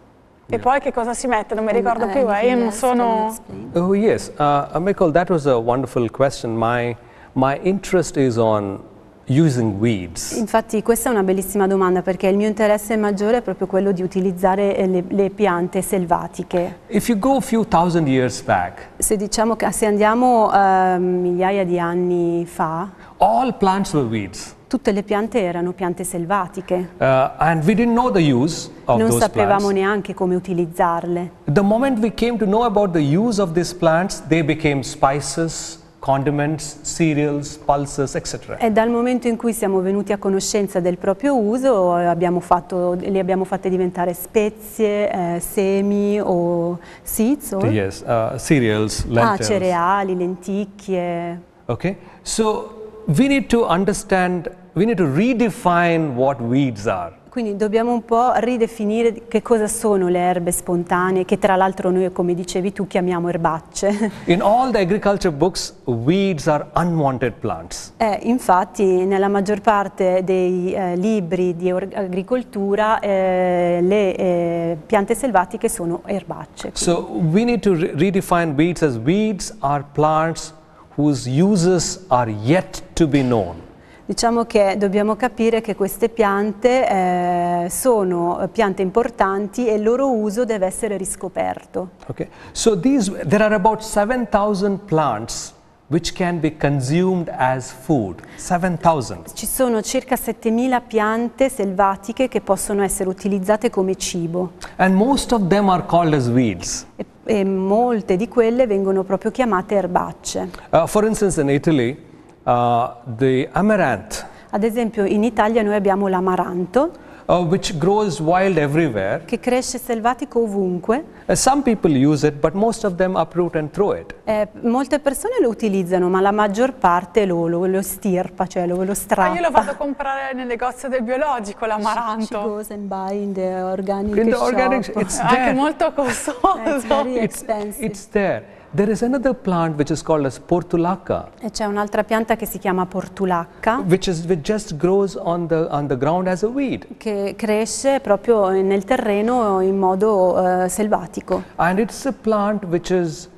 Mm. E poi che cosa si mette? Non mi ricordo uh, più, eh? io non sono...
Oh yes, uh, Michael, that was a wonderful question. My, my interest is on using weeds.
Infatti questa è una bellissima domanda perché il mio interesse maggiore è proprio quello di utilizzare eh, le, le piante selvatiche.
If you go a few thousand years back,
se, diciamo, se andiamo uh, migliaia di anni fa, all
plants were weeds.
Tutte le piante erano piante selvatiche.
Uh, non sapevamo plants.
neanche come utilizzarle.
The moment we came to know about the use of these plants, they became spices, condiments, cereals, pulses, etc. E
dal momento in cui siamo venuti a conoscenza del proprio uso, abbiamo fatto, le abbiamo fatte diventare spezie, eh, semi o seeds? Or? Yes,
uh, cereals, ah, lentils. Ah,
cereali, lenticchie.
Ok, so we need to understand, we need to redefine what weeds are.
Quindi dobbiamo un po' ridefinire che cosa sono le erbe spontanee, che tra l'altro noi, come dicevi tu, chiamiamo
erbacce. In all the agriculture books, weeds are unwanted plants.
Eh, infatti, nella maggior parte dei eh, libri di agricoltura, eh, le eh, piante selvatiche sono erbacce.
Quindi. So we need to re redefine weeds as weeds are plants whose uses are yet to be known.
Diciamo che dobbiamo capire che queste piante eh, sono piante importanti e il loro uso deve essere riscoperto.
Okay. So these, there are about 7000 plants which can be consumed as food. 7000.
Ci sono circa 7000 piante selvatiche che possono essere utilizzate
come cibo. And most of them are called as weeds. E
e molte di quelle vengono proprio chiamate erbacce.
Uh, for instance in Italy uh, the amaranth.
Ad esempio in Italia noi abbiamo l'amaranto
uh, which grows wild everywhere.
Che cresce selvatico ovunque.
Uh, some people use it, but most of them uproot and throw it.
Eh, molte persone lo utilizzano, ma la maggior parte lo, lo, lo stirpa, cioè lo, lo strappa. Ah, io lo vado
a comprare nel negozio del biologico, l'amaranto. She, she goes and buy in
the organic in the shop. Organic, eh, it's there. Anche molto costoso. It's very expensive. It, it's
there. There is another plant which is called as portulaca.
E c'è un'altra pianta che si chiama portulacca.
Which, is, which just grows on the, on the ground as a weed.
Che cresce proprio nel terreno in modo uh, selvatico.
And it's a plant which is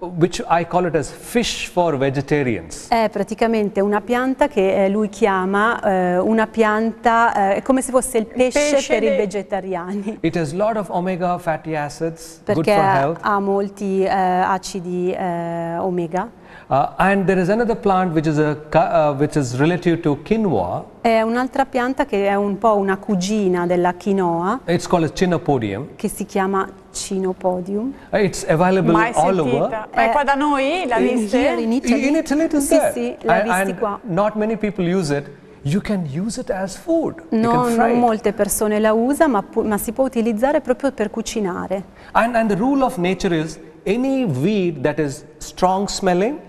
which I call it as fish for vegetarians.
È praticamente una pianta che eh, lui chiama eh, una pianta, eh, come se fosse il pesce, pesce per i vegetariani.
It has lot of omega fatty acids, Perché good for health.
ha molti eh, acidi eh, omega.
Uh, and there is another plant which is, a, uh, which is relative to quinoa.
È un'altra pianta che è un po' una cugina della quinoa.
It's called a chinapodium.
Che si chiama Cino Podium.
Eh, it's available Mai all sentita. over.
Ma è qua da noi? Eh, la viste? in Italy. In Italy it is sì, there. Sì, la and, qua.
Not many people use it. You can use it as food. No, non
molte persone la usano, ma, ma, si può utilizzare proprio per cucinare.
And, and the rule of nature is any weed that is strong smelling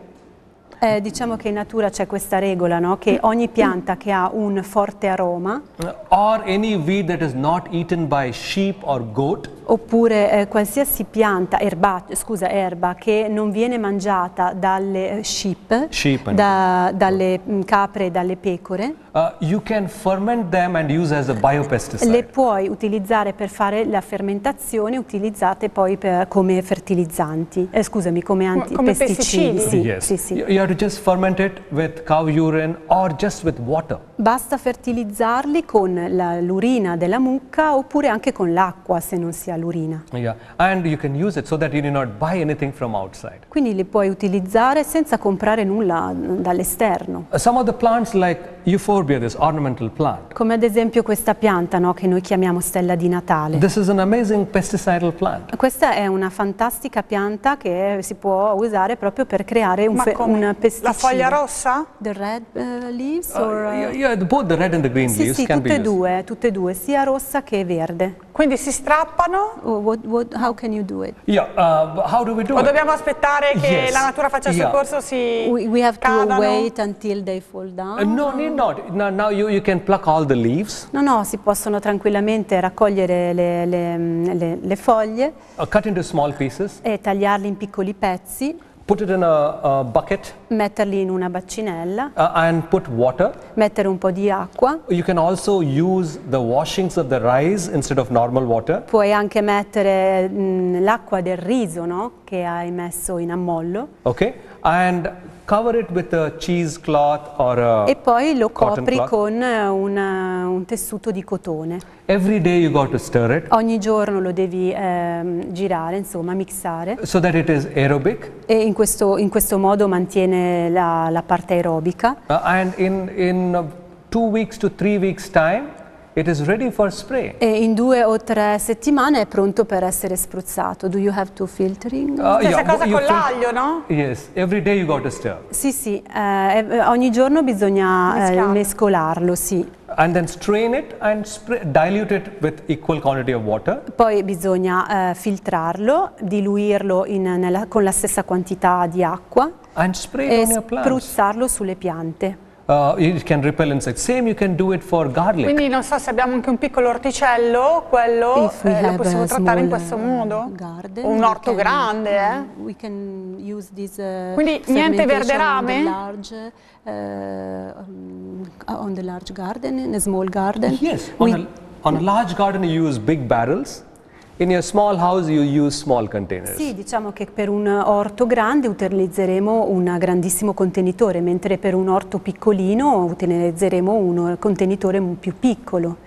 eh, diciamo che in natura c'è questa regola, no? che ogni pianta che ha un forte aroma goat, oppure eh, qualsiasi pianta, erba, scusa, erba che non viene mangiata dalle eh, sheep, sheep da, dalle mm, capre e dalle pecore,
uh, le
puoi utilizzare per fare la fermentazione, utilizzate poi per, come fertilizzanti, eh, scusami, come, antipesticidi come pesticidi. Sì, yes. sì, sì
to just ferment it with cow urine or just with water?
Basta fertilizzarli con l'urina della mucca oppure anche con l'acqua se non si ha l'urina.
Yeah, and you can use it so that you need not buy anything from outside.
Quindi li puoi utilizzare senza comprare nulla dall'esterno.
Some of the plants like euphorbia, this ornamental plant.
Come ad esempio questa pianta no, che noi chiamiamo stella di
Natale. This is an amazing pesticidal plant.
Questa è una fantastica pianta che si può usare proprio per creare un, un pesticidi. La foglia rossa? The red uh, leaves? Uh, or, uh...
Yeah, both the red and the green sì, leaves sì, can tutte e
due, tutte e due, sia rossa che verde. Quindi si strappano? Oh, what, what, how can you do it?
Yeah, uh,
how do we do o it? dobbiamo aspettare che yes. la natura faccia il yeah. corso, si We, we have cadano. to wait until they fall down? Uh,
no, need not. No, now you, you can pluck all the leaves.
No, no, si possono tranquillamente raccogliere le, le, le, le foglie.
Uh, cut into small pieces.
E tagliarle in piccoli pezzi.
Put it in a, a bucket.
Metterli in una bacinella.
Uh, and put water.
Mettere un po' di acqua.
You can also use the washings of the rice instead of normal water.
Puoi anche mettere mm, l'acqua del riso, no? Che hai messo in ammollo.
Okay and cover it with a cheesecloth or a E
poi lo copri cloth. con una, un tessuto di cotone.
Every day you got to stir it.
Ogni giorno lo devi ehm, girare, insomma, mixare.
So that it is aerobic.
E in questo, in questo modo mantiene la, la parte aerobica.
Uh, and in, in uh, two weeks to three weeks time e
in due o tre settimane è pronto per essere spruzzato. Do you have to filtering? Uh, ah, Stessa yeah,
cosa con l'aglio, no? Yes, every day you got to stir.
Sì, sì, eh, eh, ogni giorno bisogna eh, mescolarlo, sì.
And then strain it and dilute it with equal quantity of water.
Poi bisogna eh, filtrarlo, diluirlo in, nella, con la stessa quantità di acqua. And spray it e on your plants. spruzzarlo sulle piante
uh, it can repel insects. Same you can do it for garlic. Quindi
non so se abbiamo anche un piccolo orticello,
quello eh, lo possiamo trattare in questo uh, modo. Garden, un orto can, grande,
eh? Uh, this, uh, Quindi niente verde rame? Uh, um, uh, on the large garden, in a small garden.
Yes, on, we, a, on a large garden you use big barrels. In Sì,
diciamo che per un orto grande utilizzeremo un grandissimo contenitore, mentre per un orto piccolino utilizzeremo un contenitore più piccolo.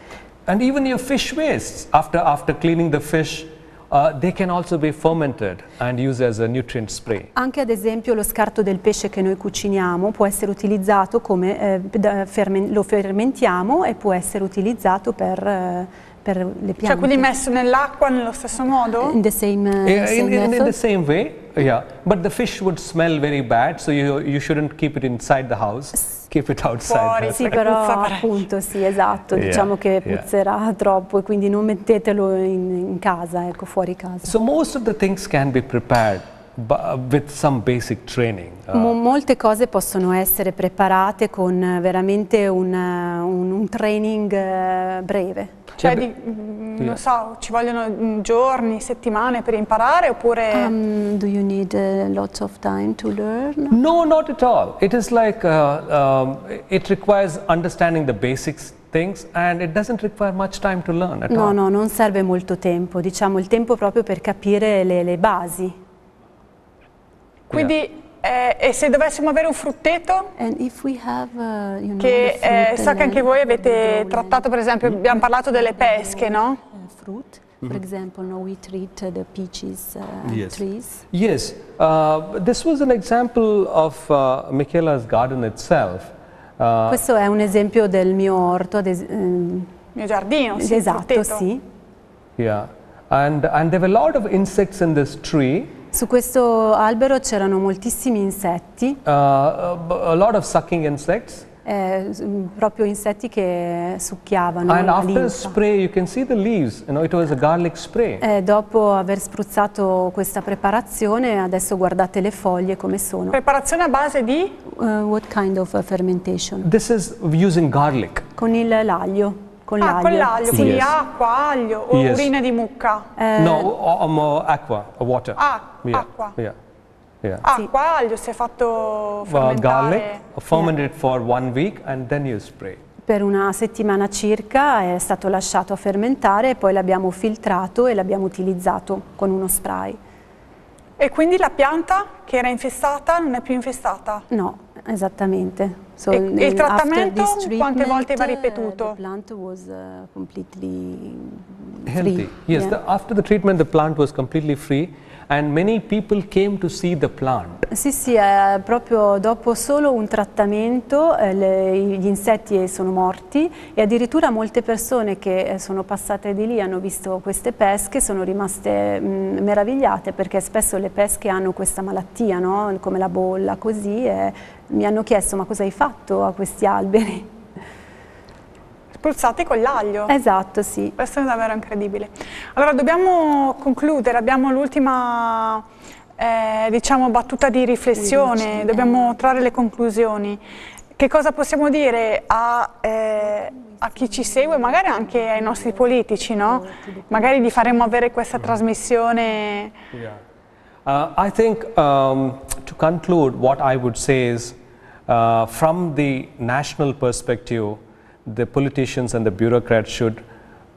And even your fish waste, after, after cleaning the fish, Uh, they can also be fermented and used as a nutrient spray.
Anche ad esempio lo scarto del pesce che noi cuciniamo può essere utilizzato come eh, fermen lo fermentiamo e può essere utilizzato per eh, per le piante. Cioè
quindi messo nell'acqua nello stesso modo? In the same, uh, eh, yeah, same in, in, in, the
same way, yeah. But the fish would smell very bad, so you, you shouldn't keep it inside the house, keep it outside. Fuori, sì, però
appunto, sì, esatto, yeah, diciamo che puzzerà yeah. troppo e quindi non mettetelo in, in casa, ecco, fuori casa.
So most of the things can be prepared uh, with some basic training. Uh,
Molte cose possono essere preparate con eh, veramente un, eh, un, un training breve. Cioè, cioè, di,
mm,
non
so, ci vogliono mm, giorni, settimane per
imparare oppure... Um, do you need uh, lots of time to learn?
No, not at all. It is like, uh, um, it requires understanding the basics things and it doesn't require much time to learn at no, all. No,
no, non serve molto tempo, diciamo il tempo proprio per capire le, le basi.
Quindi... Yeah. Eh, e se dovessimo avere un frutteto have, uh, you know, che eh, so che anche voi avete trattato, per esempio, abbiamo parlato delle uh, pesche, no? Uh,
fruit. For example, no, we treat uh, the peaches uh, yes. trees.
Yes, uh, this was an example of uh, Michela's garden itself. Uh,
Questo è un esempio del mio orto, des, um, ehm, mio giardino, sì, esatto, sì.
Yeah, and, and there were a lot of insects in this tree.
Su questo albero c'erano moltissimi insetti.
Uh, uh a lot of sucking insects.
Eh, mm, proprio insetti che succhiavano And la after spray
you can see the leaves, you know, it was a garlic spray.
Eh, dopo aver spruzzato questa preparazione, adesso guardate le foglie come sono. Preparazione a base di? Uh, what kind of fermentation?
This is using garlic.
Con il l'aglio. Con ah, l'aglio. con l'aglio, sì. quindi yes.
acqua, aglio o yes. urina di mucca? Eh. No,
um, acqua, water. Ah, yeah. acqua. Yeah. Yeah.
Acqua, ah, sì. aglio, si è fatto fermentare. Uh, garlic, fermented
yeah. for one week and then you spray.
Per una settimana circa è stato lasciato a fermentare e poi l'abbiamo filtrato e l'abbiamo utilizzato con uno spray. E quindi la pianta
che era infestata non è più infestata?
No, Esattamente. So e il trattamento quante volte va eh, ripetuto? the plant was uh,
completely Healthy. Free. Yes, yeah. the, after the treatment the plant was completely free and many people came to see the plant.
Sì, sì, eh, proprio dopo solo un trattamento eh, le, gli insetti eh, sono morti e addirittura molte persone che sono passate di lì hanno visto queste pesche, sono rimaste mh, mm, meravigliate perché spesso le pesche hanno questa malattia, no? come la bolla, così, e mi hanno chiesto ma cosa hai fatto a questi alberi?
Spruzzati con l'aglio.
Esatto, sì.
Questo è davvero incredibile. Allora dobbiamo concludere, abbiamo l'ultima eh, diciamo, battuta di riflessione, dobbiamo trarre le conclusioni. Che cosa possiamo dire a, eh, a, chi ci segue, magari anche ai nostri politici, no? Magari gli faremo avere questa trasmissione
Uh, I think um, to conclude, what I would say is uh, from the national perspective, the politicians and the bureaucrats should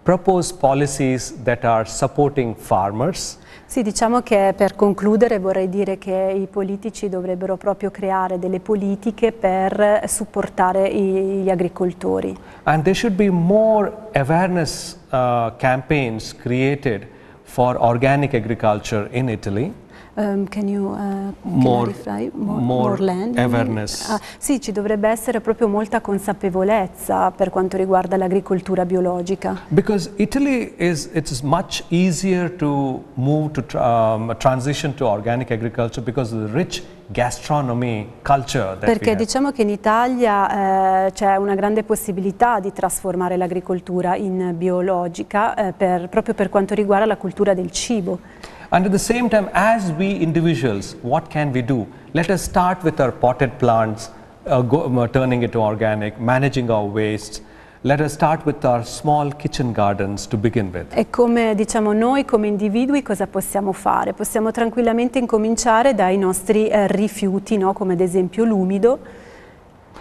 propose policies that are supporting farmers.
Sì, diciamo che per concludere vorrei dire che i politici dovrebbero proprio creare delle politiche per supportare i, gli agricoltori.
And there should be more awareness uh, campaigns created for organic agriculture in Italy.
Um, can you uh, more, clarify more, more, more awareness? Ah, sì, ci dovrebbe essere proprio molta consapevolezza per quanto riguarda l'agricoltura biologica.
Because Italy is it's much easier to move to um, transition to organic agriculture because of the rich gastronomy culture. Perché
diciamo che in Italia eh, c'è una grande possibilità di trasformare l'agricoltura in biologica eh, per, proprio per quanto riguarda la cultura del cibo.
And at the same time, as we individuals, what can we do? Let us start with our potted plants, uh, go, uh, turning it to organic, managing our waste, Let us start with our small kitchen gardens to begin with. E
come diciamo noi come individui cosa possiamo fare? Possiamo tranquillamente incominciare dai nostri eh, rifiuti, no? come ad esempio l'umido.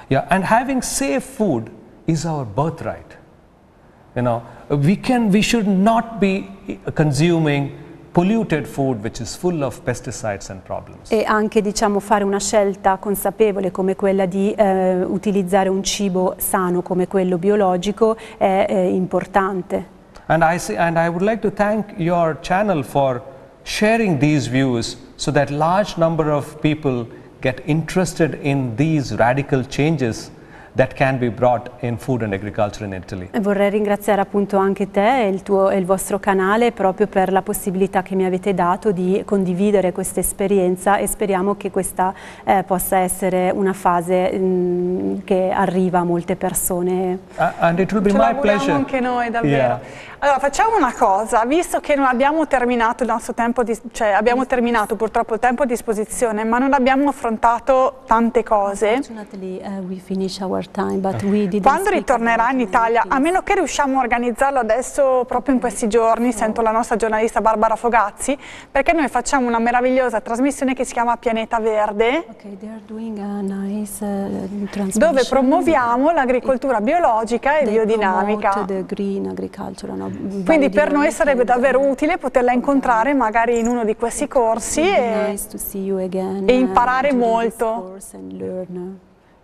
Yeah, and having safe food is our birthright. You know, we can we should not be consuming polluted food which is full of pesticides and problems.
E anche diciamo, fare una scelta consapevole come quella di eh, utilizzare un cibo sano come quello biologico è eh, importante.
And I, see, and I would like to thank your channel for sharing these views so that large number of people get interested in these radical changes that can be brought in food and agriculture in Italy.
vorrei ringraziare appunto anche te e il, tuo, e il vostro canale proprio per la possibilità che mi avete dato di condividere questa esperienza e speriamo che questa eh, possa essere una fase mh, mm, che arriva a molte persone.
Uh, and it will be Ce my pleasure. anche noi davvero. Yeah.
Allora facciamo una
cosa, visto che non abbiamo terminato il nostro tempo, di, cioè abbiamo terminato purtroppo il tempo a disposizione, ma non abbiamo affrontato tante cose.
Fortunately uh, we finish our time,
Quando ritornerà in Italia, a meno che riusciamo a organizzarlo adesso, proprio in questi giorni, sento la nostra giornalista Barbara Fogazzi, perché noi facciamo una meravigliosa trasmissione che si chiama Pianeta Verde,
uh, dove promuoviamo
l'agricoltura biologica e biodinamica.
Quindi per noi
sarebbe davvero utile poterla incontrare magari in uno di questi corsi e,
e imparare uh, molto.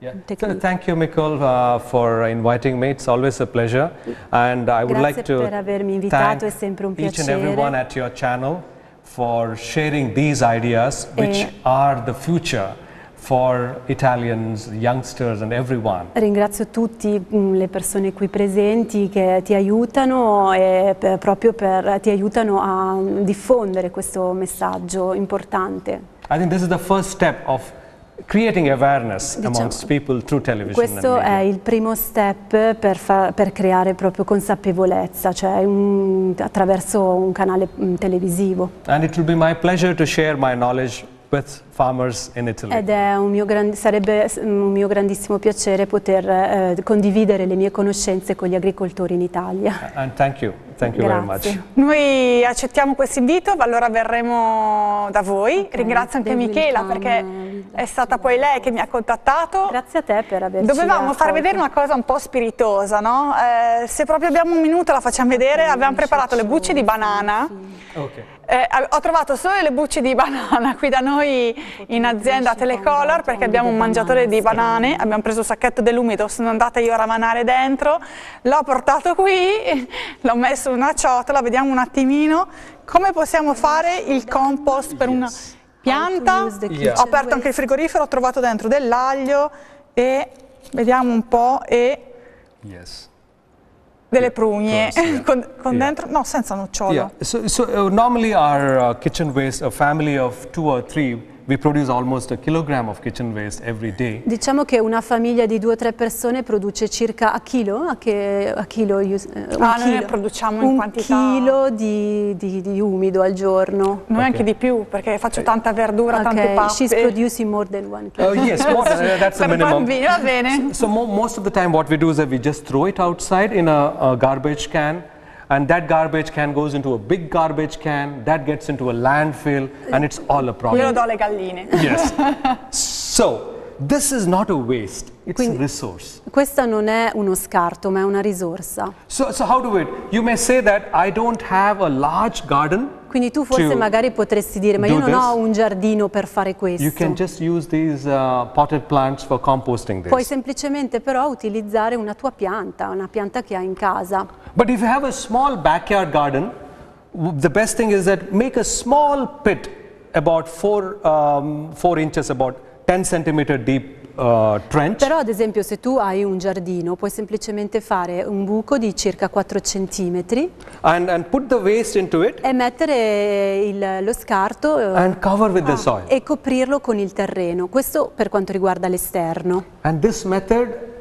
Yeah. So thank you, Mikol, uh, for inviting me. It's always a pleasure. And I would Grazie like to per
avermi invitato, è sempre un piacere. each and everyone
at your channel for sharing these ideas, eh. which e are the future for Italians, youngsters and everyone.
Ringrazio tutte mm, le persone qui presenti che ti aiutano e per, proprio per, ti aiutano a mm, diffondere questo messaggio importante.
I think this is the first step of Creating awareness diciamo, amongst people through television. Questo è
il primo step per, per creare proprio consapevolezza, cioè un, attraverso un canale mm, televisivo.
And it will be my pleasure to share my knowledge with farmers in Italy. Ed
è un mio sarebbe un mio grandissimo piacere poter eh, condividere le mie conoscenze con gli agricoltori in Italia.
And thank you. Thank you
Noi accettiamo questo invito,
allora verremo
da voi. Okay, Ringrazio anche Michela
perché è stata poi lei che mi ha contattato. Grazie a te per averci Dovevamo raccolto. far vedere una cosa un po' spiritosa, no? Eh, se proprio abbiamo un minuto la facciamo vedere. Abbiamo preparato le bucce di banana. Okay. Eh, ho trovato solo le bucce di banana qui da noi in azienda Telecolor perché abbiamo un mangiatore di banane, abbiamo preso il sacchetto dell'umido, sono andata io a ramanare dentro, l'ho portato qui, l'ho messo in una ciotola, vediamo un attimino come possiamo fare il compost per una pianta. Ho aperto anche il frigorifero, ho trovato dentro dell'aglio e vediamo un po' e... Yes delle prugne con, con yeah. dentro? No, senza nocciolo.
Yeah. So, so uh, normally our uh, kitchen waste, a family of two or three,
Diciamo che una famiglia di due o tre persone produce circa a chilo, a che, a chilo, uh, ah, chilo. noi produciamo in quantità... Un chilo di, di, di, umido al giorno. Noi okay. anche di più, perché faccio okay. tanta verdura, okay. tante pappe. She's producing more than one kilo. Oh, yes, more than, that's the minimum. Bambini,
va bene. So, so most of the time what we do is that we just throw it outside in a, a garbage can. and that garbage can goes into a big garbage can, that gets into a landfill, and it's all a problem. Glielo do le galline. Yes. So, this is not a waste, it's Quindi, a resource.
Questa non è uno scarto, ma è una risorsa.
So, so how do it? You may say that I don't have a large garden,
Quindi tu forse magari potresti dire, ma io non this. ho un giardino per fare questo.
These, uh, Puoi
semplicemente però utilizzare una tua pianta, una pianta che hai in casa.
But if you have a small backyard garden, the best thing is that make a small pit about 4 um, inches, about 10 centimeter deep uh, trench.
Però ad esempio se tu hai un giardino puoi semplicemente fare un buco di circa 4 cm
and, and
e mettere il, lo scarto eh, ah, e coprirlo con il terreno. Questo per quanto riguarda l'esterno.
And this method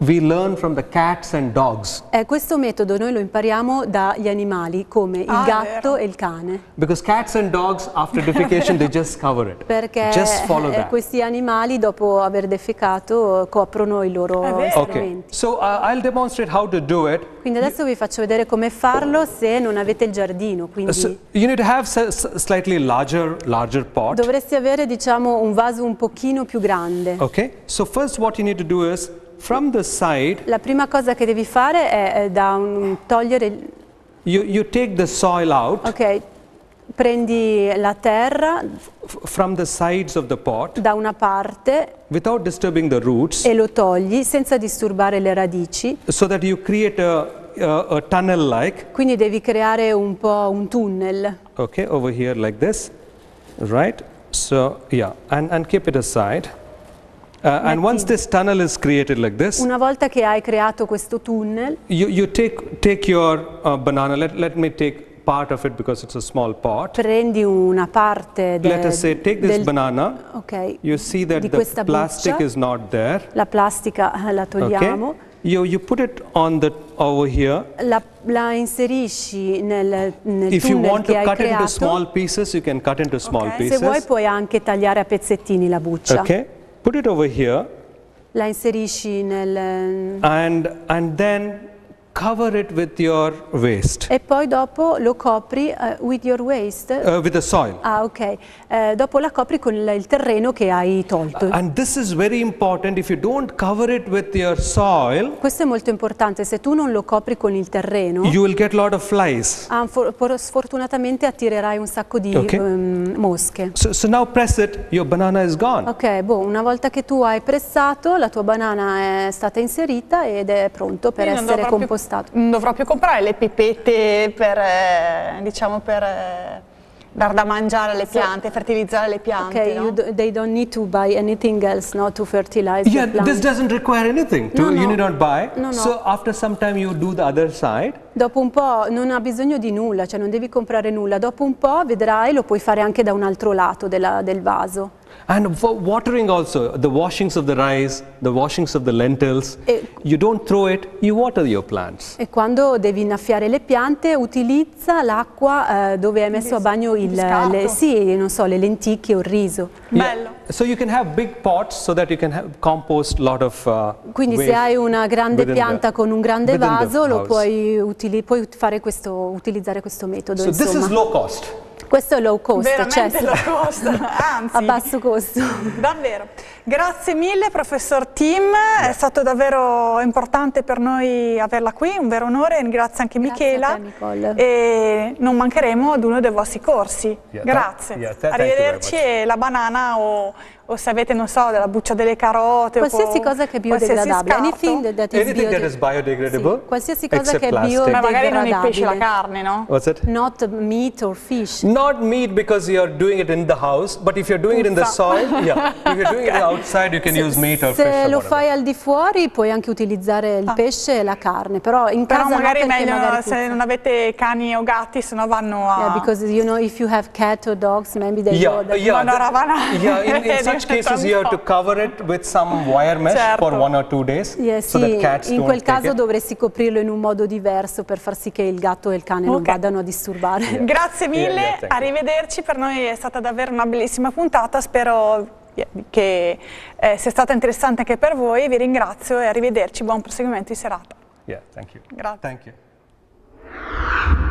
we learn from the cats and dogs.
Eh, questo metodo noi lo impariamo dagli animali come il ah, gatto vero. e il cane.
Because cats and dogs after defecation they just cover it.
Perché just follow eh, that. questi animali dopo aver defecato coprono i loro okay.
So uh, I'll demonstrate how to do it.
Quindi adesso vi faccio vedere come farlo se non avete il giardino, quindi so
you need to have slightly larger larger pot.
Dovresti avere diciamo un vaso un pochino più grande.
Okay? So first what you need to do is side,
la prima cosa che devi fare è un, togliere
you, you out,
okay, prendi la terra
pot,
da una parte
roots,
e lo togli senza disturbare le radici
so that you create a Uh, a tunnel like.
Quindi devi creare un po' un tunnel.
Ok, over here like this. Right? So, yeah, and, and keep it aside. Uh, una
volta che hai creato questo tunnel,
you, you take, take your, uh, banana, let, let me take part of it because it's a small pot.
Prendi una parte del Let us say take this del, banana. Okay. You
see that the plastic buccia. is not there.
La plastica eh, la togliamo. Okay.
You, you put it on the over here.
La, la inserisci nel, nel If you want to cut into small
pieces, you can cut into small okay. pieces. Se vuoi
puoi anche tagliare a pezzettini la buccia. Okay.
put it over here.
La inserisci nel...
And, and then cover it with your waste.
E poi dopo lo copri uh, with your waste? Uh, with the soil. Ah, ok. Uh, dopo la copri con il terreno che hai tolto. and
this is very important if you don't cover it with your soil.
Questo è molto importante, se tu non lo copri con il terreno.
You will get lot of flies.
Um, for, sfortunatamente attirerai un sacco di okay.
um, mosche. So, so now press it, your banana is gone.
Ok, boh, una volta che tu hai pressato, la tua banana è stata inserita ed è pronto per Io essere compostata costato.
Non mm, dovrò più comprare le pipette per, eh,
diciamo per eh, dar da mangiare alle piante, so, fertilizzare le piante. Okay, no? do, they don't need to buy anything else no, to fertilize yeah, the plant. this doesn't
require anything. To, no, no. You need not buy. No, no. So after some time you do the other side.
Dopo un po' non ha bisogno di nulla, cioè non devi comprare nulla. Dopo un po' vedrai lo puoi fare anche da un altro lato della, del vaso.
And for watering also, the washings of the rice, the washings of the lentils, e, you don't throw it, you water your plants.
E quando devi innaffiare le piante, utilizza l'acqua eh, dove hai messo a bagno il, le, sì, non so, le lenticchie o il riso. Yeah.
Bello. So you can have big pots so that you can have compost lot of uh, Quindi se hai
una grande pianta the, con un grande vaso, lo puoi, puoi questo, utilizzare questo metodo, So insomma. this is low cost. Questo è low cost. Cioè, Veramente cioè, low cost, anzi. A basso costo. Davvero.
Grazie mille professor Tim, Beh. è stato davvero importante per noi averla qui, un vero onore, grazie anche grazie Michela. Te, e non mancheremo ad uno dei vostri corsi. Yeah, Grazie. Yeah, Arrivederci e la banana o o se avete, non so, della buccia delle carote. Qualsiasi o cosa che è biodegradabile. Anything that is Anything that is
biodegradable. Sì. Qualsiasi cosa che è biodegradabile. Ma magari non il pesce la carne, no? What's it? Not meat or fish. Not meat because you're doing it in the house, but if you're doing Puzza. it in the soil, yeah. If you're doing okay. it outside you can se, use meat or se fish. Se lo fai
al di fuori puoi anche utilizzare il ah. pesce e la carne, però in però casa magari no, meglio magari se non avete cani o gatti, se no vanno a Yeah, because you know if you have cat or dogs, maybe they yeah, go yeah, vanno a ravanare. Yeah, in, in which cases you
have to cover it with some wire mesh certo. for one or two days yes, so sì, in quel caso
dovresti coprirlo in un modo diverso per far sì che il gatto e il cane okay. non vadano a disturbare. Yeah. Grazie mille, yeah, yeah,
arrivederci, per noi è stata davvero una bellissima puntata, spero che eh, sia stata interessante anche per voi, vi ringrazio e arrivederci, buon proseguimento di serata.
Yeah, thank you. Grazie. Thank you.